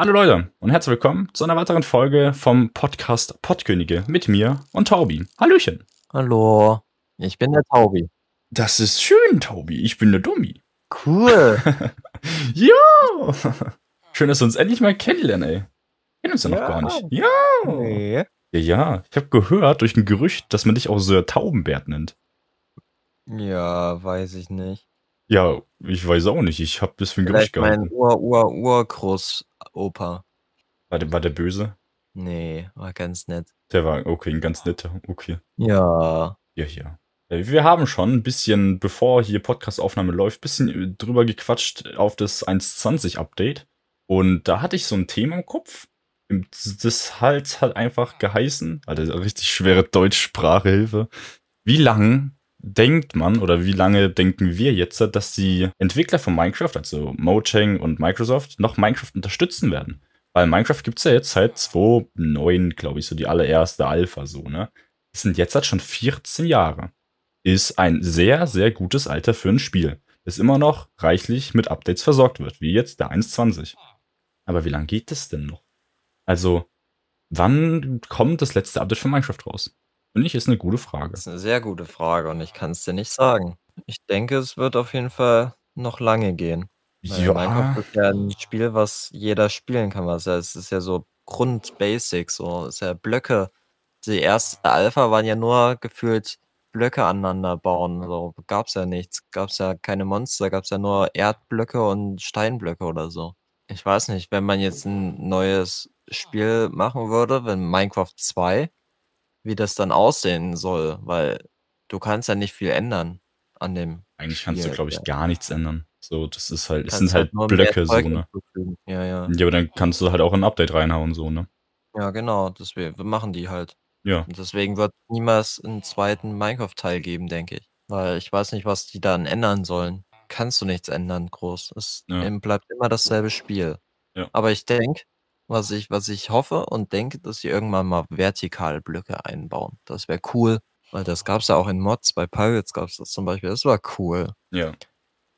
Hallo Leute und herzlich willkommen zu einer weiteren Folge vom Podcast Podkönige mit mir und Taubi. Hallöchen. Hallo, ich bin der Taubi. Das ist schön, Taubi. Ich bin der Dummi. Cool. jo. Schön, dass wir uns endlich mal kennenlernen, ey. Kennen uns ja, noch gar nicht. Jo. Nee. Ja, ja. Ich habe gehört durch ein Gerücht, dass man dich auch so Taubenbärt nennt. Ja, weiß ich nicht. Ja, ich weiß auch nicht. Ich habe das für ein Gerücht gehalten. Mein Ur-Ur-Urgroß Opa. War der, war der böse? Nee, war ganz nett. Der war okay, ein ganz netter. Okay. Ja. Ja, ja. Äh, wir haben schon ein bisschen, bevor hier Podcastaufnahme läuft, ein bisschen äh, drüber gequatscht auf das 1.20 Update. Und da hatte ich so ein Thema im Kopf. Das halt hat einfach geheißen, also richtig schwere Deutschsprachehilfe. Wie lang denkt man oder wie lange denken wir jetzt, dass die Entwickler von Minecraft, also Mojang und Microsoft, noch Minecraft unterstützen werden? Weil Minecraft gibt es ja jetzt seit 2009, glaube ich, so die allererste Alpha so, ne? Das sind jetzt halt schon 14 Jahre. Ist ein sehr, sehr gutes Alter für ein Spiel, das immer noch reichlich mit Updates versorgt wird, wie jetzt der 1.20. Aber wie lange geht das denn noch? Also, wann kommt das letzte Update von Minecraft raus? Finde ich, ist eine gute Frage. Das ist eine sehr gute Frage und ich kann es dir nicht sagen. Ich denke, es wird auf jeden Fall noch lange gehen. ja. Minecraft ist ja ein Spiel, was jeder spielen kann. Was ja, es ist ja so Grundbasic, so es ist ja Blöcke. Die erste Alpha waren ja nur gefühlt Blöcke aneinander bauen. So also es ja nichts, Gab es ja keine Monster, gab es ja nur Erdblöcke und Steinblöcke oder so. Ich weiß nicht, wenn man jetzt ein neues Spiel machen würde, wenn Minecraft 2, wie das dann aussehen soll, weil du kannst ja nicht viel ändern an dem. Eigentlich kannst Spiel, du, glaube ich, ja. gar nichts ändern. So, das ist halt, es sind halt, halt Blöcke, so, ne? Ja, ja. Ja, aber dann kannst du halt auch ein Update reinhauen, so, ne? Ja, genau, deswegen, wir machen die halt. Ja. Und deswegen wird niemals einen zweiten Minecraft-Teil geben, denke ich. Weil ich weiß nicht, was die dann ändern sollen. Kannst du nichts ändern, groß. Es ja. bleibt immer dasselbe Spiel. Ja. Aber ich denke, was ich, was ich hoffe und denke, dass sie irgendwann mal vertikale Blöcke einbauen. Das wäre cool, weil das gab es ja auch in Mods, bei Pirates gab es das zum Beispiel. Das war cool. Ja.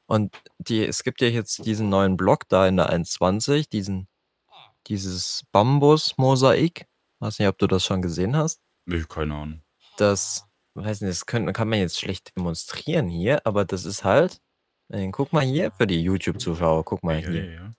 Und die, es gibt ja jetzt diesen neuen Block da in der 1.20, diesen, dieses Bambus-Mosaik. Weiß nicht, ob du das schon gesehen hast. Ich keine Ahnung. Das, weiß nicht, das können, kann man jetzt schlecht demonstrieren hier, aber das ist halt, äh, guck mal hier für die YouTube-Zuschauer, guck mal ja, hier. Ja, ja.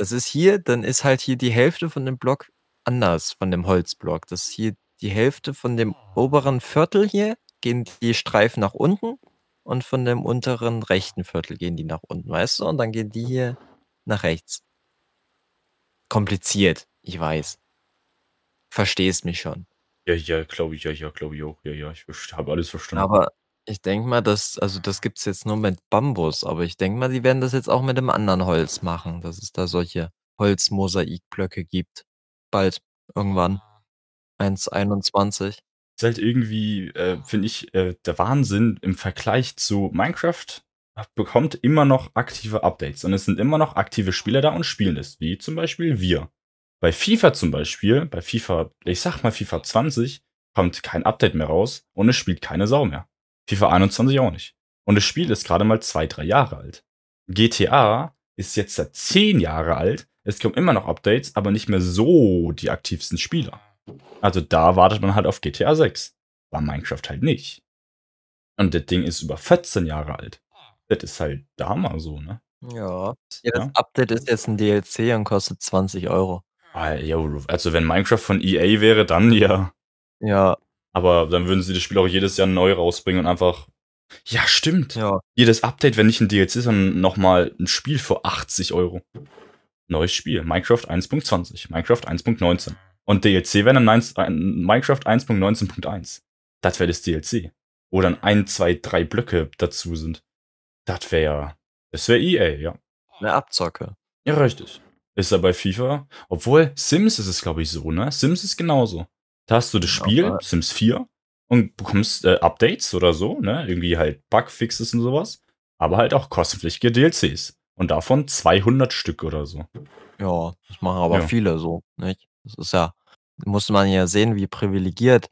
Das ist hier, dann ist halt hier die Hälfte von dem Block anders, von dem Holzblock. Das ist hier die Hälfte von dem ah. oberen Viertel hier, gehen die Streifen nach unten und von dem unteren rechten Viertel gehen die nach unten, weißt du? Und dann gehen die hier nach rechts. Kompliziert, ich weiß. Verstehst mich schon. Ja, ja, glaube ich, ja, ja, glaube ich auch. Ja, ja, ich habe alles verstanden. Aber ich denke mal, dass, also das gibt es jetzt nur mit Bambus, aber ich denke mal, die werden das jetzt auch mit dem anderen Holz machen, dass es da solche Holzmosaikblöcke gibt. Bald, irgendwann. 1,21. Ah. Ist halt irgendwie, äh, finde ich, äh, der Wahnsinn im Vergleich zu Minecraft bekommt immer noch aktive Updates und es sind immer noch aktive Spieler da und spielen es, wie zum Beispiel wir. Bei FIFA zum Beispiel, bei FIFA, ich sag mal FIFA 20, kommt kein Update mehr raus und es spielt keine Sau mehr. FIFA 21 auch nicht. Und das Spiel ist gerade mal zwei, drei Jahre alt. GTA ist jetzt seit zehn Jahre alt. Es kommen immer noch Updates, aber nicht mehr so die aktivsten Spieler. Also da wartet man halt auf GTA 6. War Minecraft halt nicht. Und das Ding ist über 14 Jahre alt. Das ist halt damals so, ne? Ja. ja das ja. Update ist jetzt ein DLC und kostet 20 Euro. Ah, also wenn Minecraft von EA wäre, dann ja. Ja, aber dann würden sie das Spiel auch jedes Jahr neu rausbringen und einfach. Ja, stimmt. Ja. Jedes Update, wenn nicht ein DLC, sondern nochmal ein Spiel für 80 Euro. Neues Spiel. Minecraft 1.20, Minecraft 1.19. Und DLC wäre dann ein Minecraft 1.19.1. Das wäre das DLC. Wo dann ein, zwei, drei Blöcke dazu sind. Das wäre Das wäre EA, ja. Eine Abzocke. Ja, richtig. Ist ja bei FIFA. Obwohl, Sims ist es, glaube ich, so, ne? Sims ist genauso. Da hast du das Spiel, okay. Sims 4, und bekommst äh, Updates oder so, ne? Irgendwie halt Bugfixes und sowas, aber halt auch kostenpflichtige DLCs. Und davon 200 Stück oder so. Ja, das machen aber ja. viele so, nicht? Das ist ja, muss man ja sehen, wie privilegiert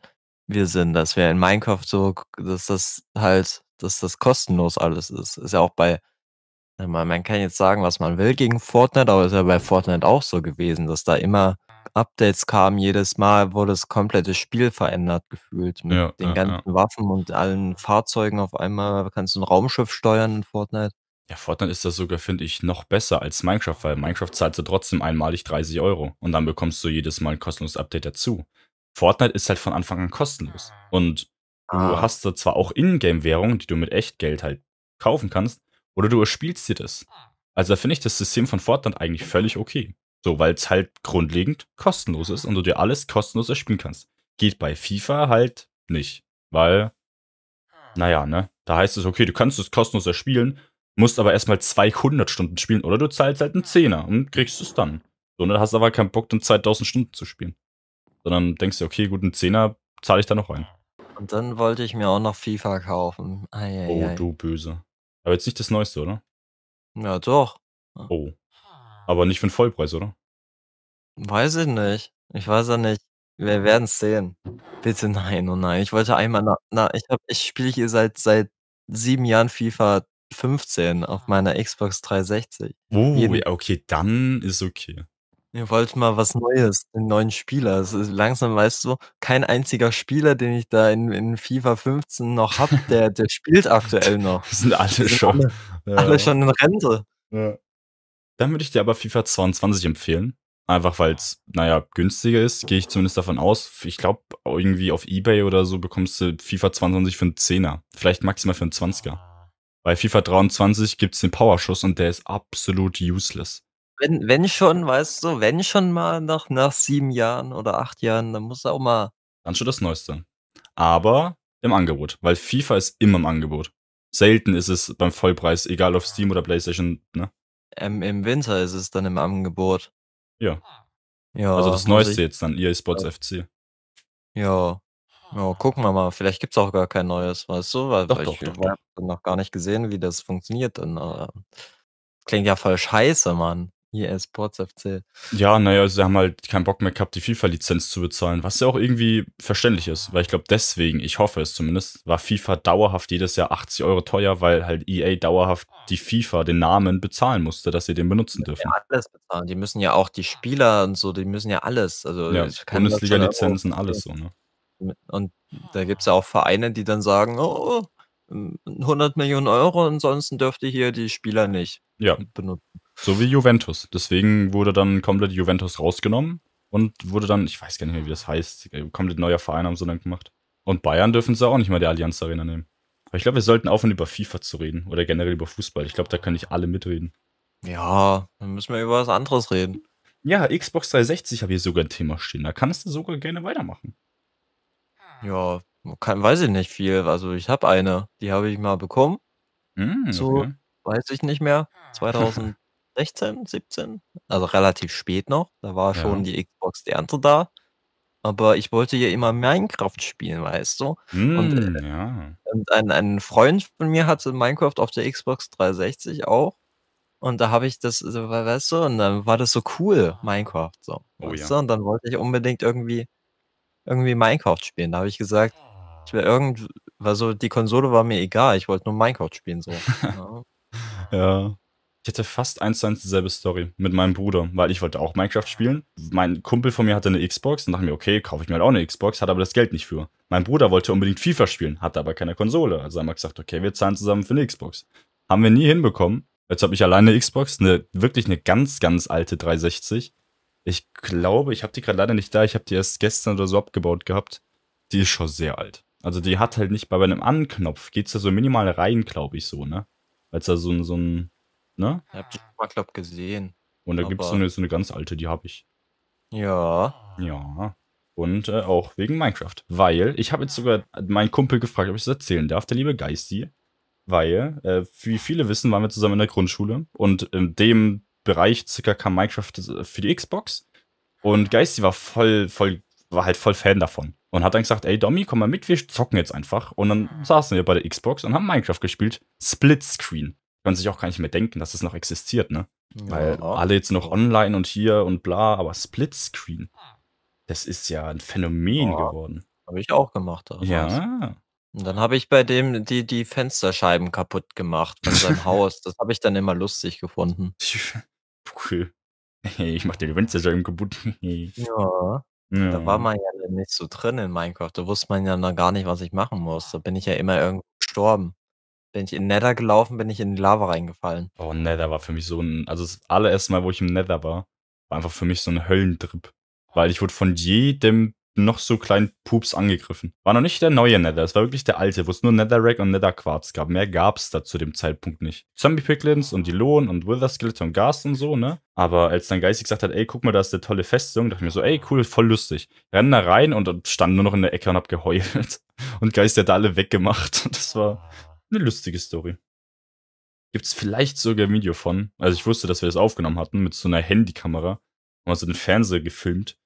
wir sind, dass wir in Minecraft so, dass das halt, dass das kostenlos alles ist. Ist ja auch bei, man kann jetzt sagen, was man will gegen Fortnite, aber ist ja bei Fortnite auch so gewesen, dass da immer Updates kamen jedes Mal, wurde das komplette Spiel verändert gefühlt. Mit ja, den ja, ganzen ja. Waffen und allen Fahrzeugen auf einmal kannst du ein Raumschiff steuern in Fortnite. Ja, Fortnite ist das sogar, finde ich, noch besser als Minecraft, weil Minecraft zahlst du trotzdem einmalig 30 Euro und dann bekommst du jedes Mal ein kostenloses Update dazu. Fortnite ist halt von Anfang an kostenlos. Und ah. du hast da zwar auch Ingame-Währung, die du mit echt Geld halt kaufen kannst, oder du erspielst dir das. Also da finde ich das System von Fortnite eigentlich völlig okay. So, weil es halt grundlegend kostenlos ist und du dir alles kostenlos erspielen kannst. Geht bei FIFA halt nicht, weil, ah. naja, ne? Da heißt es, okay, du kannst es kostenlos erspielen, musst aber erstmal 200 Stunden spielen oder du zahlst halt einen ah. Zehner und kriegst es dann. So, und ne, dann hast du aber keinen Bock, dann 2000 Stunden zu spielen. Sondern denkst du, okay, gut, einen Zehner zahle ich da noch rein. Und dann wollte ich mir auch noch FIFA kaufen. Ai, ai, oh, ai. du Böse. Aber jetzt nicht das Neueste, oder? Ja, doch. Oh, aber nicht für den Vollpreis, oder? Weiß ich nicht. Ich weiß ja nicht. Wir werden es sehen. Bitte nein, oh nein. Ich wollte einmal, na, na ich hab, ich spiele hier seit, seit sieben Jahren FIFA 15 auf meiner Xbox 360. Oh, Jeden ja, okay, dann ist okay. Ihr wollt mal was Neues, einen neuen Spieler. ist langsam, weißt du, kein einziger Spieler, den ich da in, in FIFA 15 noch hab, der, der spielt aktuell noch. sind alle sind schon. Alle, ja. alle schon in Rente. Ja. Dann würde ich dir aber FIFA 22 empfehlen. Einfach weil es, naja, günstiger ist, gehe ich zumindest davon aus. Ich glaube, irgendwie auf Ebay oder so bekommst du FIFA 22 für einen 10er. Vielleicht maximal für einen 20er. Bei FIFA 23 gibt es den Powerschuss und der ist absolut useless. Wenn, wenn schon, weißt du, wenn schon mal nach, nach sieben Jahren oder acht Jahren, dann muss auch mal. Dann schon das Neueste. Aber im Angebot, weil FIFA ist immer im Angebot. Selten ist es beim Vollpreis, egal auf Steam oder PlayStation, ne? Ähm, Im Winter ist es dann im Angebot. Ja. ja also das Neueste ich... jetzt dann, EA Sports ja. FC. Ja. Ja, gucken wir mal. Vielleicht gibt es auch gar kein neues, weißt du? Weil, doch, ich doch, doch. habe noch gar nicht gesehen, wie das funktioniert. Dann, klingt ja voll scheiße, Mann. EA äh, Sports FC. Ja, naja, also sie haben halt keinen Bock mehr gehabt, die FIFA-Lizenz zu bezahlen, was ja auch irgendwie verständlich ist, weil ich glaube, deswegen, ich hoffe es zumindest, war FIFA dauerhaft jedes Jahr 80 Euro teuer, weil halt EA dauerhaft die FIFA, den Namen bezahlen musste, dass sie den benutzen dürfen. Ja, alles bezahlen. Die müssen ja auch die Spieler und so, die müssen ja alles. Also ja, Bundesliga-Lizenzen, alles so, ne? Und da gibt es ja auch Vereine, die dann sagen, oh, 100 Millionen Euro, ansonsten dürfte hier die Spieler nicht ja. benutzen. So wie Juventus. Deswegen wurde dann komplett Juventus rausgenommen und wurde dann, ich weiß gar nicht mehr, wie das heißt, äh, komplett neuer Verein haben sie dann gemacht. Und Bayern dürfen sie auch nicht mal die Allianz Arena nehmen. Aber ich glaube, wir sollten aufhören, über FIFA zu reden oder generell über Fußball. Ich glaube, da können nicht alle mitreden. Ja, dann müssen wir über was anderes reden. Ja, Xbox 360 habe hier sogar ein Thema stehen. Da kannst du sogar gerne weitermachen. Ja, kann, weiß ich nicht viel. Also ich habe eine, die habe ich mal bekommen. Mm, okay. So, weiß ich nicht mehr. 2000. 16, 17, also relativ spät noch. Da war ja. schon die Xbox die Ernte da. Aber ich wollte ja immer Minecraft spielen, weißt du? Mm, und, äh, hm, ja. und ein, ein Freund von mir hatte Minecraft auf der Xbox 360 auch. Und da habe ich das, äh, weißt du, und dann war das so cool, Minecraft. So, oh, ja. Und dann wollte ich unbedingt irgendwie, irgendwie Minecraft spielen. Da habe ich gesagt, ich wäre irgend, also die Konsole war mir egal, ich wollte nur Minecraft spielen. So. Ne? ja. ja. Ich hatte fast eins zu eins dieselbe Story mit meinem Bruder, weil ich wollte auch Minecraft spielen. Mein Kumpel von mir hatte eine Xbox und dachte mir, okay, kaufe ich mir halt auch eine Xbox, hat aber das Geld nicht für. Mein Bruder wollte unbedingt FIFA spielen, hatte aber keine Konsole. Also haben wir gesagt, okay, wir zahlen zusammen für eine Xbox. Haben wir nie hinbekommen. Jetzt habe ich alleine eine Xbox, eine wirklich eine ganz, ganz alte 360. Ich glaube, ich habe die gerade leider nicht da. Ich habe die erst gestern oder so abgebaut gehabt. Die ist schon sehr alt. Also die hat halt nicht bei einem Anknopf, geht es da so minimal rein, glaube ich so, ne? Weil es da so, so ein ne? Ich hab die schon mal, glaub, gesehen. Und da gibt es so eine, so eine ganz alte, die habe ich. Ja. Ja. Und äh, auch wegen Minecraft. Weil, ich habe jetzt sogar meinen Kumpel gefragt, ob ich das erzählen darf, der liebe Geisti. Weil, äh, wie viele wissen, waren wir zusammen in der Grundschule. Und in dem Bereich circa kam Minecraft äh, für die Xbox. Und Geisti war voll, voll, war halt voll Fan davon. Und hat dann gesagt, ey Domi, komm mal mit, wir zocken jetzt einfach. Und dann ah. saßen wir bei der Xbox und haben Minecraft gespielt. Split Screen können sich auch gar nicht mehr denken, dass es das noch existiert, ne? Ja, Weil alle jetzt noch online und hier und bla, aber Splitscreen, das ist ja ein Phänomen oh, geworden. Habe ich auch gemacht. Also. Ja. Und dann habe ich bei dem die, die Fensterscheiben kaputt gemacht von seinem Haus. Das habe ich dann immer lustig gefunden. Cool. Hey, ich mache dir die Fensterscheiben kaputt. Hey. ja. Ja. Da war man ja nicht so drin in Minecraft. Da wusste man ja noch gar nicht, was ich machen muss. Da bin ich ja immer irgendwo gestorben bin ich in Nether gelaufen bin, ich in die Lava reingefallen. Oh, Nether war für mich so ein. Also das allererste Mal, wo ich im Nether war, war einfach für mich so ein Höllentrip. Weil ich wurde von jedem noch so kleinen Pups angegriffen. War noch nicht der neue Nether, es war wirklich der alte, wo es nur Netherrack und Netherquarz gab. Mehr gab es da zu dem Zeitpunkt nicht. zombie picklins und die Lohn und wither skeleton und Gas und so, ne? Aber als dann Geistig gesagt hat, ey, guck mal, da ist eine tolle Festung, dachte ich mir so, ey, cool, voll lustig. Renn da rein und stand nur noch in der Ecke und hab geheult. Und Geist hat da alle weggemacht. Das war, eine lustige Story. Gibt es vielleicht sogar ein Video von. Also ich wusste, dass wir das aufgenommen hatten mit so einer Handykamera. Haben so den Fernseher gefilmt.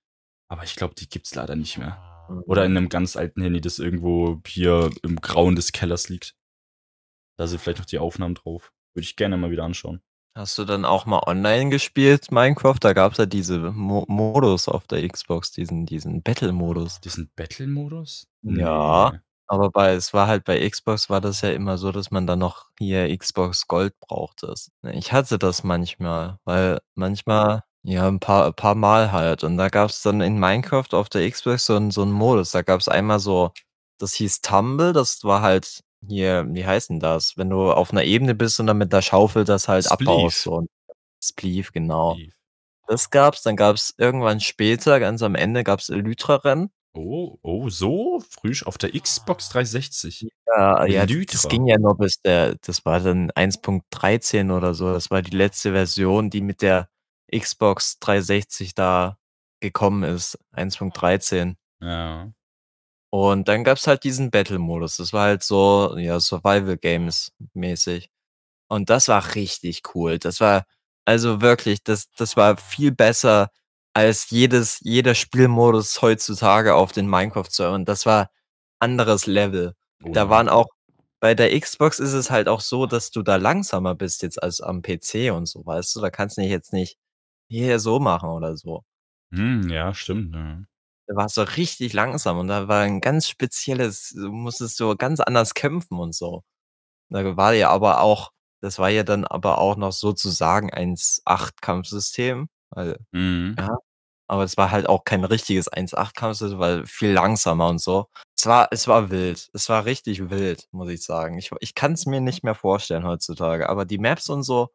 Aber ich glaube, die gibt es leider nicht mehr. Oder in einem ganz alten Handy, das irgendwo hier im Grauen des Kellers liegt. Da sind vielleicht noch die Aufnahmen drauf. Würde ich gerne mal wieder anschauen. Hast du dann auch mal online gespielt, Minecraft? Da gab es ja diese Mo Modus auf der Xbox, diesen, Battle-Modus. Diesen Battle-Modus? Nee. Ja. Aber bei es war halt bei Xbox war das ja immer so, dass man dann noch hier Xbox Gold brauchte. Ne, ich hatte das manchmal, weil manchmal ja, ein paar paar Mal halt und da gab es dann in Minecraft auf der Xbox so 'n so 'n Modus. Da gab es einmal so das hieß Tumble, das war halt hier wie heißt denn das? Wenn du auf einer Ebene bist und dann mit der Schaufel das halt abbaust Spleef. Spleef, genau. Spleef. Das gab's, dann gab's irgendwann später, ganz am Ende gab's Elytra-Rennen. Oh, oh, so früh auf der Xbox 360. Ja, ja das ging ja noch bis der, das war dann 1.13 oder so. Das war die letzte Version, die mit der Xbox 360 da gekommen ist. 1.13. Ja. Und dann gab es halt diesen Battle-Modus. Das war halt so, ja, Survival Games mäßig. Und das war richtig cool. Das war, also wirklich, das, das war viel besser als jedes, jeder Spielmodus heutzutage auf den Minecraft-Servern. Das war anderes Level. Oh. Da waren auch, bei der Xbox ist es halt auch so, dass du da langsamer bist jetzt als am PC und so, weißt du? Da kannst du jetzt nicht hier so machen oder so. Hm, ja, stimmt. Ja. Da warst du richtig langsam und da war ein ganz spezielles, du musstest so ganz anders kämpfen und so. Da war ja aber auch, das war ja dann aber auch noch sozusagen ein 8-Kampfsystem also, mhm. ja. Aber es war halt auch kein richtiges 18 8 es weil viel langsamer und so. Es war, es war wild. Es war richtig wild, muss ich sagen. Ich, ich kann es mir nicht mehr vorstellen heutzutage. Aber die Maps und so,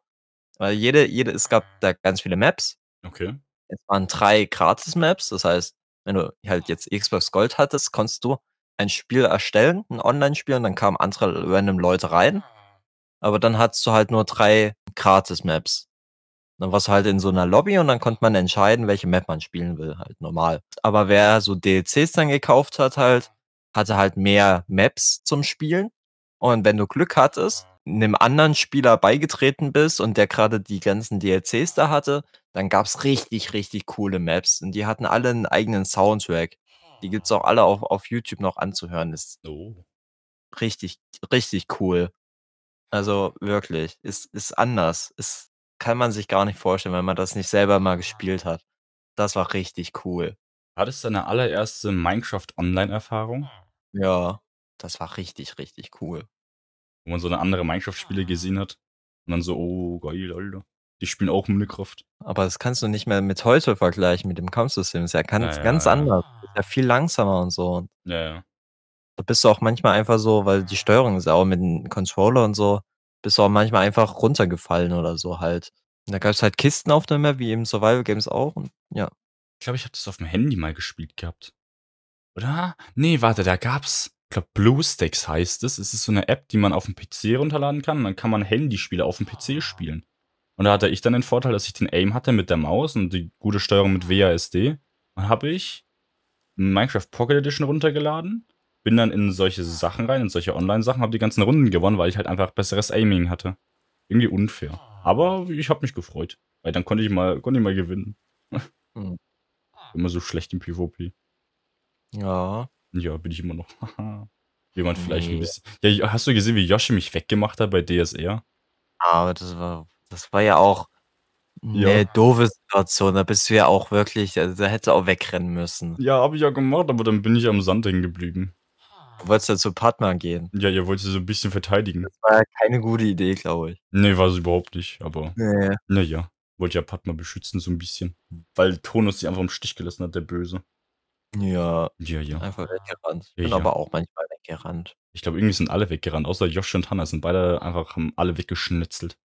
weil jede, jede, es gab da ganz viele Maps. Okay. Es waren drei Gratis-Maps. Das heißt, wenn du halt jetzt Xbox Gold hattest, konntest du ein Spiel erstellen, ein Online-Spiel, und dann kamen andere random Leute rein. Aber dann hattest du halt nur drei Gratis-Maps. Dann warst du halt in so einer Lobby und dann konnte man entscheiden, welche Map man spielen will, halt normal. Aber wer so DLCs dann gekauft hat, halt, hatte halt mehr Maps zum Spielen. Und wenn du Glück hattest, einem anderen Spieler beigetreten bist und der gerade die ganzen DLCs da hatte, dann gab's richtig, richtig coole Maps. Und die hatten alle einen eigenen Soundtrack. Die gibt's auch alle auf, auf YouTube noch anzuhören. Ist oh. richtig, richtig cool. Also wirklich, ist, ist anders. Ist kann man sich gar nicht vorstellen, wenn man das nicht selber mal gespielt hat. Das war richtig cool. Hattest du deine allererste Minecraft Online-Erfahrung? Ja, das war richtig, richtig cool. Wo man so eine andere Minecraft-Spiele gesehen hat. Und dann so, oh, geil, Alter. Die spielen auch Minecraft. Aber das kannst du nicht mehr mit heute vergleichen, mit dem Kampfsystem. Das ist ja ganz, ja, ja, ganz ja. anders. ist ja viel langsamer und so. Ja, ja. Da bist du auch manchmal einfach so, weil die Steuerung ist auch mit dem Controller und so bist du auch manchmal einfach runtergefallen oder so halt. Und da gab es halt Kisten auf der Map, wie eben Survival Games auch. Und, ja. Ich glaube, ich habe das auf dem Handy mal gespielt gehabt. Oder? Nee, warte, da gab's. Ich glaube, BlueStacks heißt es. Es ist so eine App, die man auf dem PC runterladen kann. Und dann kann man Handyspiele auf dem PC ah. spielen. Und da hatte ich dann den Vorteil, dass ich den Aim hatte mit der Maus und die gute Steuerung mit WASD. Dann habe ich Minecraft Pocket Edition runtergeladen bin dann in solche Sachen rein, in solche Online-Sachen, habe die ganzen Runden gewonnen, weil ich halt einfach besseres Aiming hatte. Irgendwie unfair. Aber ich habe mich gefreut, weil dann konnte ich mal, konnte ich mal gewinnen. Hm. Immer so schlecht im PvP. Ja. Ja, bin ich immer noch. Jemand vielleicht ein bisschen. Ja, hast du gesehen, wie Yoshi mich weggemacht hat bei DSR? Aber das war, das war ja auch eine doofe Situation. Da bist du ja auch wirklich, also da hätte auch wegrennen müssen. Ja, habe ich ja gemacht, aber dann bin ich am Sand hingeblieben. Du wolltest ja zu Partner gehen. Ja, ihr wolltet so ein bisschen verteidigen. Das war keine gute Idee, glaube ich. Nee, war es überhaupt nicht, aber. Naja. Naja. Wollte ja Padma beschützen, so ein bisschen. Weil Tonus sie einfach im Stich gelassen hat, der Böse. Ja. Ja, ja. Einfach weggerannt. Ja, Bin ja. aber auch manchmal weggerannt. Ich glaube, irgendwie sind alle weggerannt, außer Josh und Hannah sind beide einfach, haben alle weggeschnitzelt.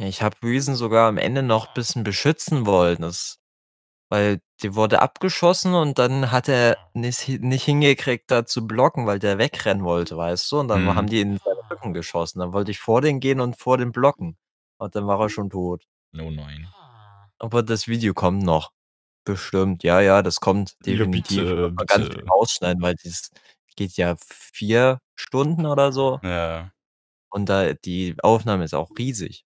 Ja, ich habe Reason sogar am Ende noch ein bisschen beschützen wollen. Das weil die wurde abgeschossen und dann hat er ah. nicht, nicht hingekriegt, da zu blocken, weil der wegrennen wollte, weißt du? Und dann mhm. haben die in seinen Rücken geschossen. Dann wollte ich vor den gehen und vor den blocken. Und dann war er schon tot. Oh nein. Ah. Aber das Video kommt noch. Bestimmt, ja, ja, das kommt definitiv. Ja, bitte, bitte. Ganz viel ausschneiden, weil das geht ja vier Stunden oder so. Ja. Und da die Aufnahme ist auch riesig.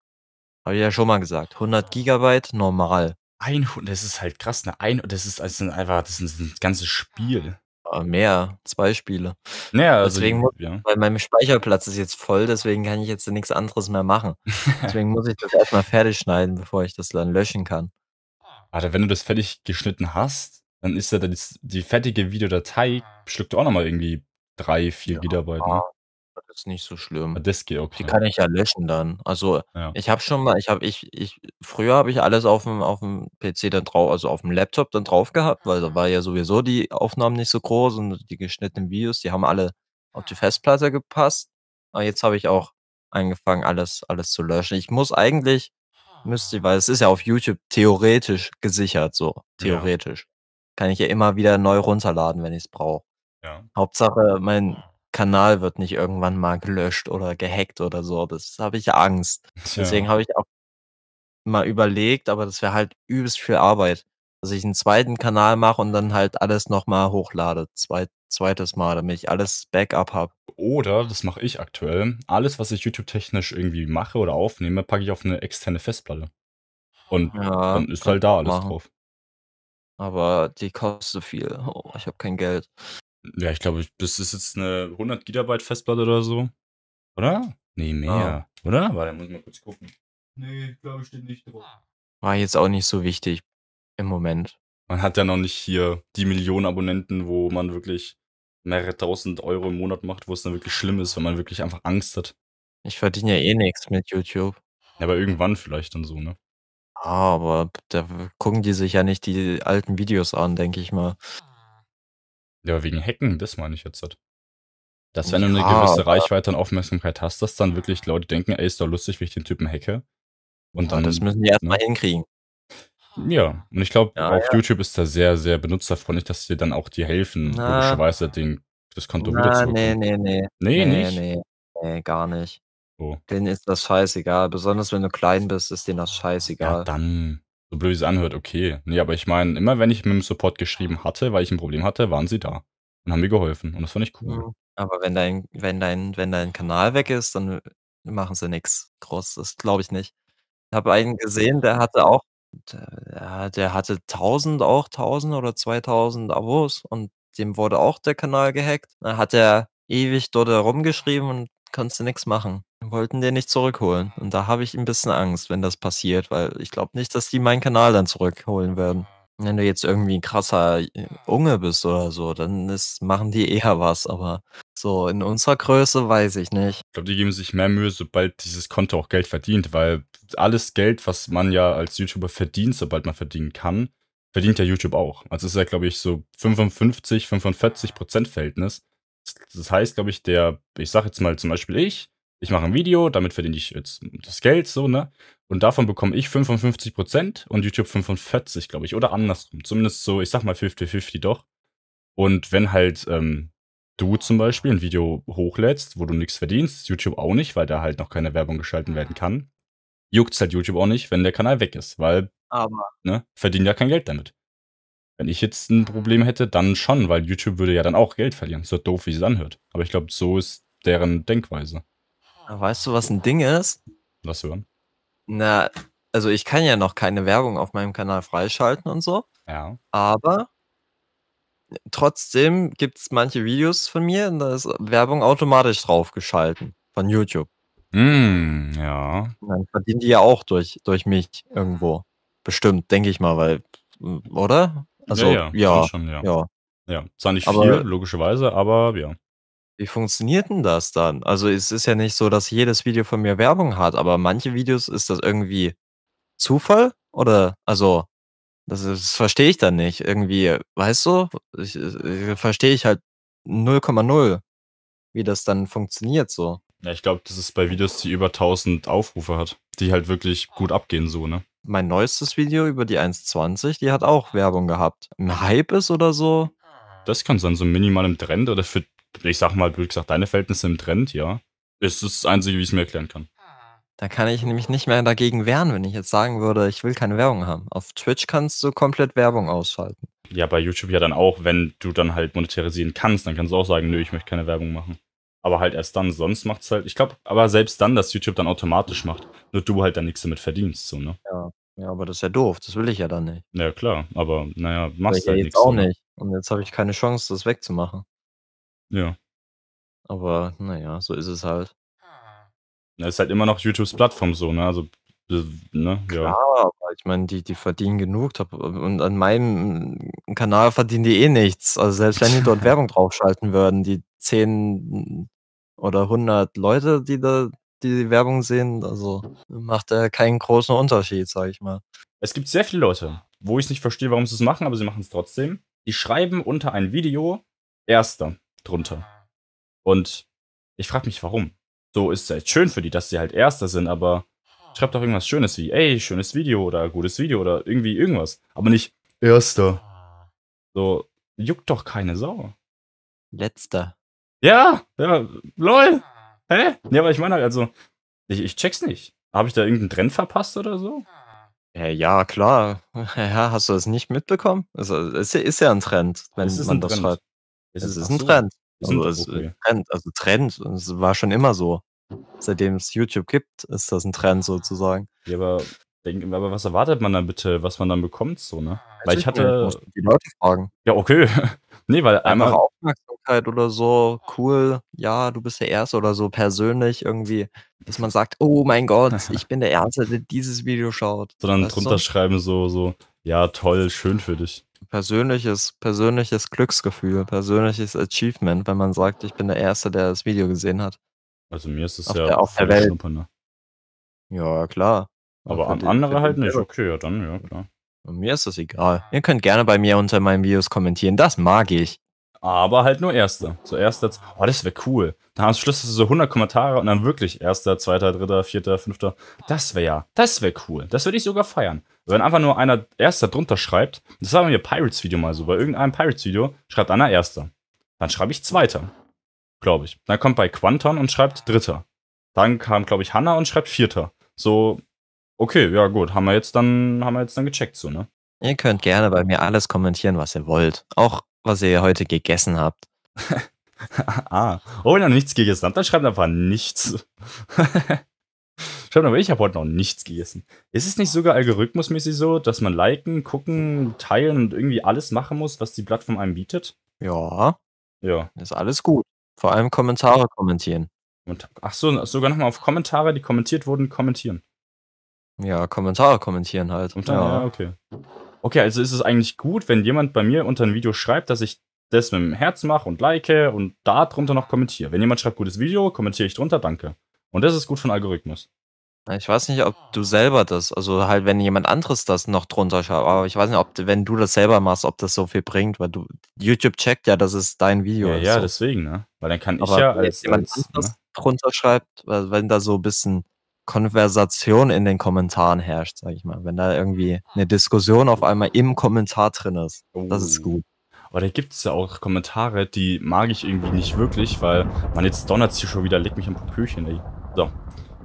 Habe ich ja schon mal gesagt. 100 Gigabyte normal. 100, das ist halt krass, ne? Ein, das ist also einfach, das ist ein ganzes Spiel. mehr, zwei Spiele. Naja, also deswegen muss, ja. weil mein Speicherplatz ist jetzt voll, deswegen kann ich jetzt nichts anderes mehr machen. Deswegen muss ich das erstmal fertig schneiden, bevor ich das dann löschen kann. Warte, wenn du das fertig geschnitten hast, dann ist ja die, die fertige Videodatei, schluckt auch nochmal irgendwie drei, vier ja, Gigabyte. Ne? ist nicht so schlimm. Ah, das geht okay. Die kann ich ja löschen dann. Also ja. ich habe schon mal, ich habe, ich, ich, früher habe ich alles auf dem, auf dem PC dann drauf, also auf dem Laptop dann drauf gehabt, weil da war ja sowieso die Aufnahmen nicht so groß und die geschnittenen Videos, die haben alle auf die ah. Festplatte gepasst. Aber jetzt habe ich auch angefangen, alles, alles zu löschen. Ich muss eigentlich, müsste, ah. weil es ist ja auf YouTube theoretisch gesichert, so. Theoretisch. Ja. Kann ich ja immer wieder neu runterladen, wenn ich es brauche. Ja. Hauptsache, mein Kanal wird nicht irgendwann mal gelöscht oder gehackt oder so. Das habe ich Angst. Tja. Deswegen habe ich auch mal überlegt, aber das wäre halt übelst viel Arbeit, dass ich einen zweiten Kanal mache und dann halt alles nochmal hochlade. Zwei, zweites Mal, damit ich alles Backup habe. Oder, das mache ich aktuell, alles, was ich YouTube-technisch irgendwie mache oder aufnehme, packe ich auf eine externe Festplatte. Und ja, dann ist halt da alles machen. drauf. Aber die kostet viel. Oh, ich habe kein Geld. Ja, ich glaube, das ist jetzt eine 100 Gigabyte Festplatte oder so. Oder? Nee, ah. mehr. Ah. Oder? Warte, muss ich mal kurz gucken. Nee, glaube ich, steht nicht drauf. War jetzt auch nicht so wichtig im Moment. Man hat ja noch nicht hier die Millionen Abonnenten, wo man wirklich mehrere tausend Euro im Monat macht, wo es dann wirklich schlimm ist, wenn man wirklich einfach Angst hat. Ich verdiene ja eh nichts mit YouTube. Ja, aber irgendwann vielleicht dann so, ne? Ah, aber da gucken die sich ja nicht die alten Videos an, denke ich mal. Ja, wegen Hacken, das meine ich jetzt halt. Dass wenn du eine gewisse Reichweite und Aufmerksamkeit hast, dass dann wirklich Leute denken, ey, ist doch lustig, wie ich den Typen hacke. Und Ja, das müssen die erstmal ne? hinkriegen. Ja, und ich glaube, Ja, auf ja. YouTube ist da sehr, sehr benutzerfreundlich, dass dir dann auch dir helfen, Na. logischerweise den, das Konto Na, nee, wiederzubekommen. nee, nee. Nee, Nee, nicht? nee. Nee, gar nicht. Oh. Denen ist das scheißegal. Besonders wenn du klein bist, ist denen das scheißegal. Ja, dann. So blöd es anhört, okay. Nee, aber ich meine, immer wenn ich mit dem Support geschrieben hatte, weil ich ein Problem hatte, waren sie da und haben mir geholfen. Und das fand ich cool. Mhm. Aber wenn dein, wenn dein, wenn dein Kanal weg ist, dann äh, machen sie nichts groß. Das glaube ich nicht. Ich habe einen gesehen, der hatte auch, der, der hatte 1000 auch, 1000 oder 2000 Abos und dem wurde auch der Kanal gehackt. Dann hat er ewig dort herumgeschrieben und konntest du nichts machen wollten den nicht zurückholen. Und da habe ich ein bisschen Angst, wenn das passiert, weil ich glaube nicht, dass die meinen Kanal dann zurückholen werden. Wenn du jetzt irgendwie ein krasser äh, Unge bist oder so, dann ist, machen die eher was, aber so in unserer Größe weiß ich nicht. Ich glaube, die geben sich mehr Mühe, sobald dieses Konto auch Geld verdient, weil alles Geld, was man ja als YouTuber verdient, sobald man verdienen kann, verdient ja YouTube auch. Also ist ja, glaube ich, so 55, 45 Prozent Verhältnis. Das heißt, glaube ich, der, ich sage jetzt mal zum Beispiel ich, ich mache ein Video, damit verdiene ich jetzt das Geld, so, ne? Und davon bekomme ich 55% und YouTube 45, glaube ich, oder andersrum. Zumindest so, ich sag mal 50-50 doch. Und wenn halt ähm, du zum Beispiel ein Video hochlädst, wo du nichts verdienst, YouTube auch nicht, weil da halt noch keine Werbung geschalten werden kann, juckt's halt YouTube auch nicht, wenn der Kanal weg ist, weil, Aber. ne, verdienen ja kein Geld damit. Wenn ich jetzt ein ah. Problem hätte, dann schon, weil YouTube würde ja dann auch Geld verlieren, so doof wie es anhört. Aber ich glaube, so ist deren Denkweise. Weißt du, was ein Ding ist? Was hören? Na, also ich kann ja noch keine Werbung auf meinem Kanal freischalten und so. Ja. Aber trotzdem gibt es manche Videos von mir, und da ist Werbung automatisch draufgeschalten von YouTube. Mm, ja. Und dann verdienen die ja auch durch, durch mich irgendwo. Bestimmt, denke ich mal, weil, oder? Also, ja. Ja, ja. Schon, ja. ja. ja. Zwar nicht viel, logischerweise, aber ja. Wie funktioniert denn das dann? Also, es ist ja nicht so, dass jedes Video von mir Werbung hat, aber manche Videos ist das irgendwie Zufall oder also das, das verstehe ich dann nicht irgendwie, weißt du? Ich, ich äh, verstehe ich halt 0,0, wie das dann funktioniert so. Ja, ich glaube, das ist bei Videos, die über 1000 Aufrufe hat, die halt wirklich gut abgehen so, ne? Mein neuestes Video über die 1.20, die hat auch Werbung gehabt. Ein Hype ist oder so. Das kann sein, so minimal im Trend oder für ich sag mal, blöd gesagt, deine Verhältnisse im Trend, ja. Ist das Einzige, wie ich es mir erklären kann. Da kann ich nämlich nicht mehr dagegen wehren, wenn ich jetzt sagen würde, ich will keine Werbung haben. Auf Twitch kannst du komplett Werbung ausschalten. Ja, bei YouTube ja dann auch, wenn du dann halt monetarisieren kannst, dann kannst du auch sagen, nö, ich möchte keine Werbung machen. Aber halt erst dann, sonst macht es halt, ich glaube, aber selbst dann, dass YouTube dann automatisch macht, nur du halt dann nichts damit verdienst, so, ne? Ja, ja, aber das ist ja doof, das will ich ja dann nicht. Ja, klar, aber naja, machst du halt ja jetzt nichts. auch ne? nicht. Und jetzt habe ich keine Chance, das wegzumachen. Ja. Aber naja, so ist es halt. Das ist halt immer noch YouTubes Plattform so, ne? Also, äh, ne? Klar, ja. aber ich meine, die, die verdienen genug. Und an meinem Kanal verdienen die eh nichts. Also, selbst wenn die dort Werbung draufschalten würden, die 10 oder 100 Leute, die da die, die Werbung sehen, also macht da keinen großen Unterschied, sag ich mal. Es gibt sehr viele Leute, wo ich nicht verstehe, warum sie es machen, aber sie machen es trotzdem. Die schreiben unter ein Video Erster drunter. Und ich frage mich, warum. So ist es halt schön für die, dass sie halt Erster sind, aber schreibt doch irgendwas Schönes wie, ey, schönes Video oder gutes Video oder irgendwie irgendwas. Aber nicht Erster. So, juckt doch keine Sau. Letzter. Ja, ja, lol. Hä? Ja, aber ich meine halt, also, ich, ich check's nicht. Habe ich da irgendeinen Trend verpasst oder so? Äh, ja, klar. Ja, hast du das nicht mitbekommen? Also, es ist ja ein Trend, wenn man das Trend. schreibt. Es ist, ist ein so. Trend. Also, also, es ist Trend. Also Trend. Es war schon immer so. Seitdem es YouTube gibt, ist das ein Trend sozusagen. Ja, aber, denk, aber was erwartet man dann bitte, was man dann bekommt, so, ne? Weil ich hatte. die Leute fragen. Ja, okay. nee, weil einmal. Aufmerksamkeit oder so, cool, ja, du bist der Erste oder so persönlich irgendwie, dass man sagt, oh mein Gott, ich bin der Erste, der dieses Video schaut. Sondern drunter so? schreiben so, so, ja, toll, schön für dich persönliches, persönliches Glücksgefühl, persönliches Achievement, wenn man sagt, ich bin der Erste, der das Video gesehen hat. Also mir ist es ja der, auf der Welt. Schnuppe, ne? Ja, klar. Aber, an andere halt nicht. Okay, ja, dann, ja, klar. Und mir ist das egal. Ihr könnt gerne bei mir unter meinen Videos kommentieren. Das mag ich aber halt nur Erste. So Erste, oh, das wäre cool. Dann haben am Schluss so 100 Kommentare und dann wirklich Erster, Zweiter, Dritter, Vierter, Fünfter. Das wäre ja, das wäre cool. Das würde ich sogar feiern. Wenn einfach nur einer Erster drunter schreibt, das war bei mir Pirates-Video mal so, bei irgendeinem Pirates-Video schreibt einer Erster. Dann schreibe ich Zweiter, glaube ich. Dann kommt bei Quanton und schreibt Dritter. Dann kam, glaube ich, Hanna und schreibt Vierter. So, okay, ja gut, haben wir jetzt dann, haben wir jetzt dann gecheckt so, ne? Ihr könnt gerne bei mir alles kommentieren, was ihr wollt. Auch was ihr heute gegessen habt. ah, oh, ihr noch nichts gegessen habt, dann schreibt einfach nichts. schreibt aber, ich habe heute noch nichts gegessen. Ist es nicht sogar algorithmusmäßig so, dass man liken, gucken, teilen und irgendwie alles machen muss, was die Plattform einem bietet? Ja. Ja. Ist alles gut. Vor allem Kommentare kommentieren. Und, ach so, sogar nochmal auf Kommentare, die kommentiert wurden, kommentieren. Ja, Kommentare kommentieren halt. Und dann, ja. ja, okay. Okay, also ist es eigentlich gut, wenn jemand bei mir unter ein Video schreibt, dass ich das mit dem Herz mache und like und da drunter noch kommentiere. Wenn jemand schreibt gutes Video, kommentiere ich drunter, danke. Und das ist gut von Algorithmus. Ich weiß nicht, ob du selber das, also halt, wenn jemand anderes das noch drunter schreibt, aber ich weiß nicht, ob, wenn du das selber machst, ob das so viel bringt, weil du, YouTube checkt ja, dass es dein Video ja, ist. Ja, so. deswegen, ne? Weil dann kann aber ich ja als. Wenn jemand als, anderes ne? drunter schreibt, weil wenn da so ein bisschen Konversation in den Kommentaren herrscht, sag ich mal. Wenn da irgendwie eine Diskussion auf einmal im Kommentar drin ist. Das ist oh. gut. Oder gibt es ja auch Kommentare, die mag ich irgendwie nicht wirklich, weil man jetzt donnert hier schon wieder, legt mich am Popöchen, ey. So.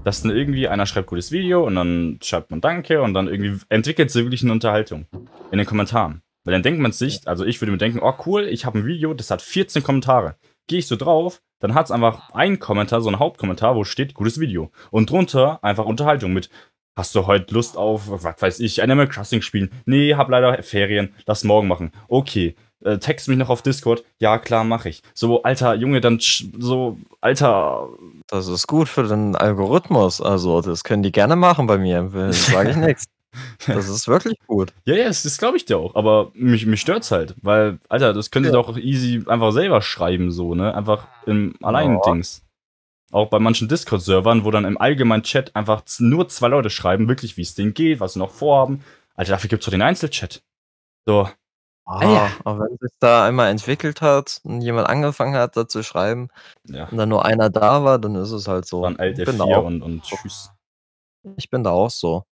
Dass dann irgendwie, einer schreibt gutes Video und dann schreibt man Danke und dann irgendwie entwickelt sich wirklich eine Unterhaltung in den Kommentaren. Weil dann denkt man sich, also ich würde mir denken, oh cool, ich habe ein Video, das hat 14 Kommentare. Gehe ich so drauf, dann hat es einfach einen Kommentar, so einen Hauptkommentar, wo steht gutes Video. Und drunter einfach Unterhaltung mit Hast du heute Lust auf, was weiß ich, Animal Crossing spielen? Nee, hab leider Ferien, lass morgen machen. Okay, äh, text mich noch auf Discord. Ja, klar, mach ich. So, alter Junge, dann so, alter. Das ist gut für den Algorithmus. Also, das können die gerne machen bei mir. Sage ich nichts. Das ist wirklich gut. Ja, ja, das, glaube ich dir auch. Aber mich, mich es halt, weil, Alter, das könnt ihr doch easy einfach selber schreiben, so, ne? Einfach im Allein-Dings. Oh. Auch bei manchen Discord-Servern, wo dann im allgemeinen Chat einfach nur zwei Leute schreiben, wirklich, wie es denen geht, was sie noch vorhaben. Alter, dafür gibt es doch den Einzelchat. So. Ah, ja. Äh. Aber wenn sich da einmal entwickelt hat und jemand angefangen hat, da zu schreiben ja. und dann nur einer da war, dann ist es halt so. Dann alt F4 genau. und, und tschüss. Ich bin da auch so.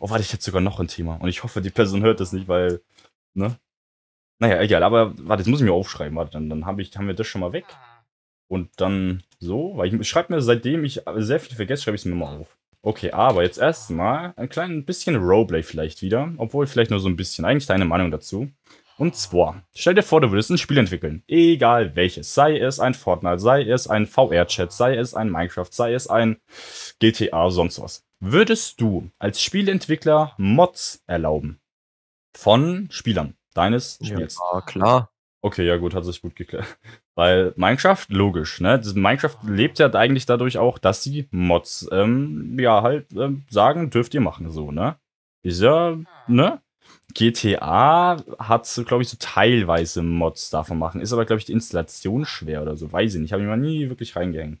Oh, warte, ich hätte sogar noch ein Thema. Und ich hoffe, die Person hört das nicht, weil, ne? Naja, egal, aber warte, das muss ich mir aufschreiben. Warte, dann, dann hab ich, haben wir das schon mal weg. Und dann so, weil ich schreibe mir, seitdem ich sehr viel vergesse, schreibe ich es mir mal auf. Okay, aber jetzt erstmal ein kleines bisschen Roleplay vielleicht wieder. Obwohl, vielleicht nur so ein bisschen. Eigentlich deine Meinung dazu. Und zwar, stell dir vor, du würdest ein Spiel entwickeln. Egal welches. Sei es ein Fortnite, sei es ein VR-Chat, sei es ein Minecraft, sei es ein GTA, sonst was. Würdest du als Spielentwickler Mods erlauben? Von Spielern deines Spiels? Ja, ah, klar. Okay, ja gut, hat sich gut geklärt. Weil Minecraft, logisch, ne? Minecraft lebt ja eigentlich dadurch auch, dass sie Mods, ähm, ja, halt ähm, sagen, dürft ihr machen, so, ne? Ist ja, ah. ne? GTA hat, glaube ich, so teilweise Mods davon machen. Ist aber, glaube ich, die Installation schwer oder so. Weiß ich nicht. Habe ich mal nie wirklich reingehängt.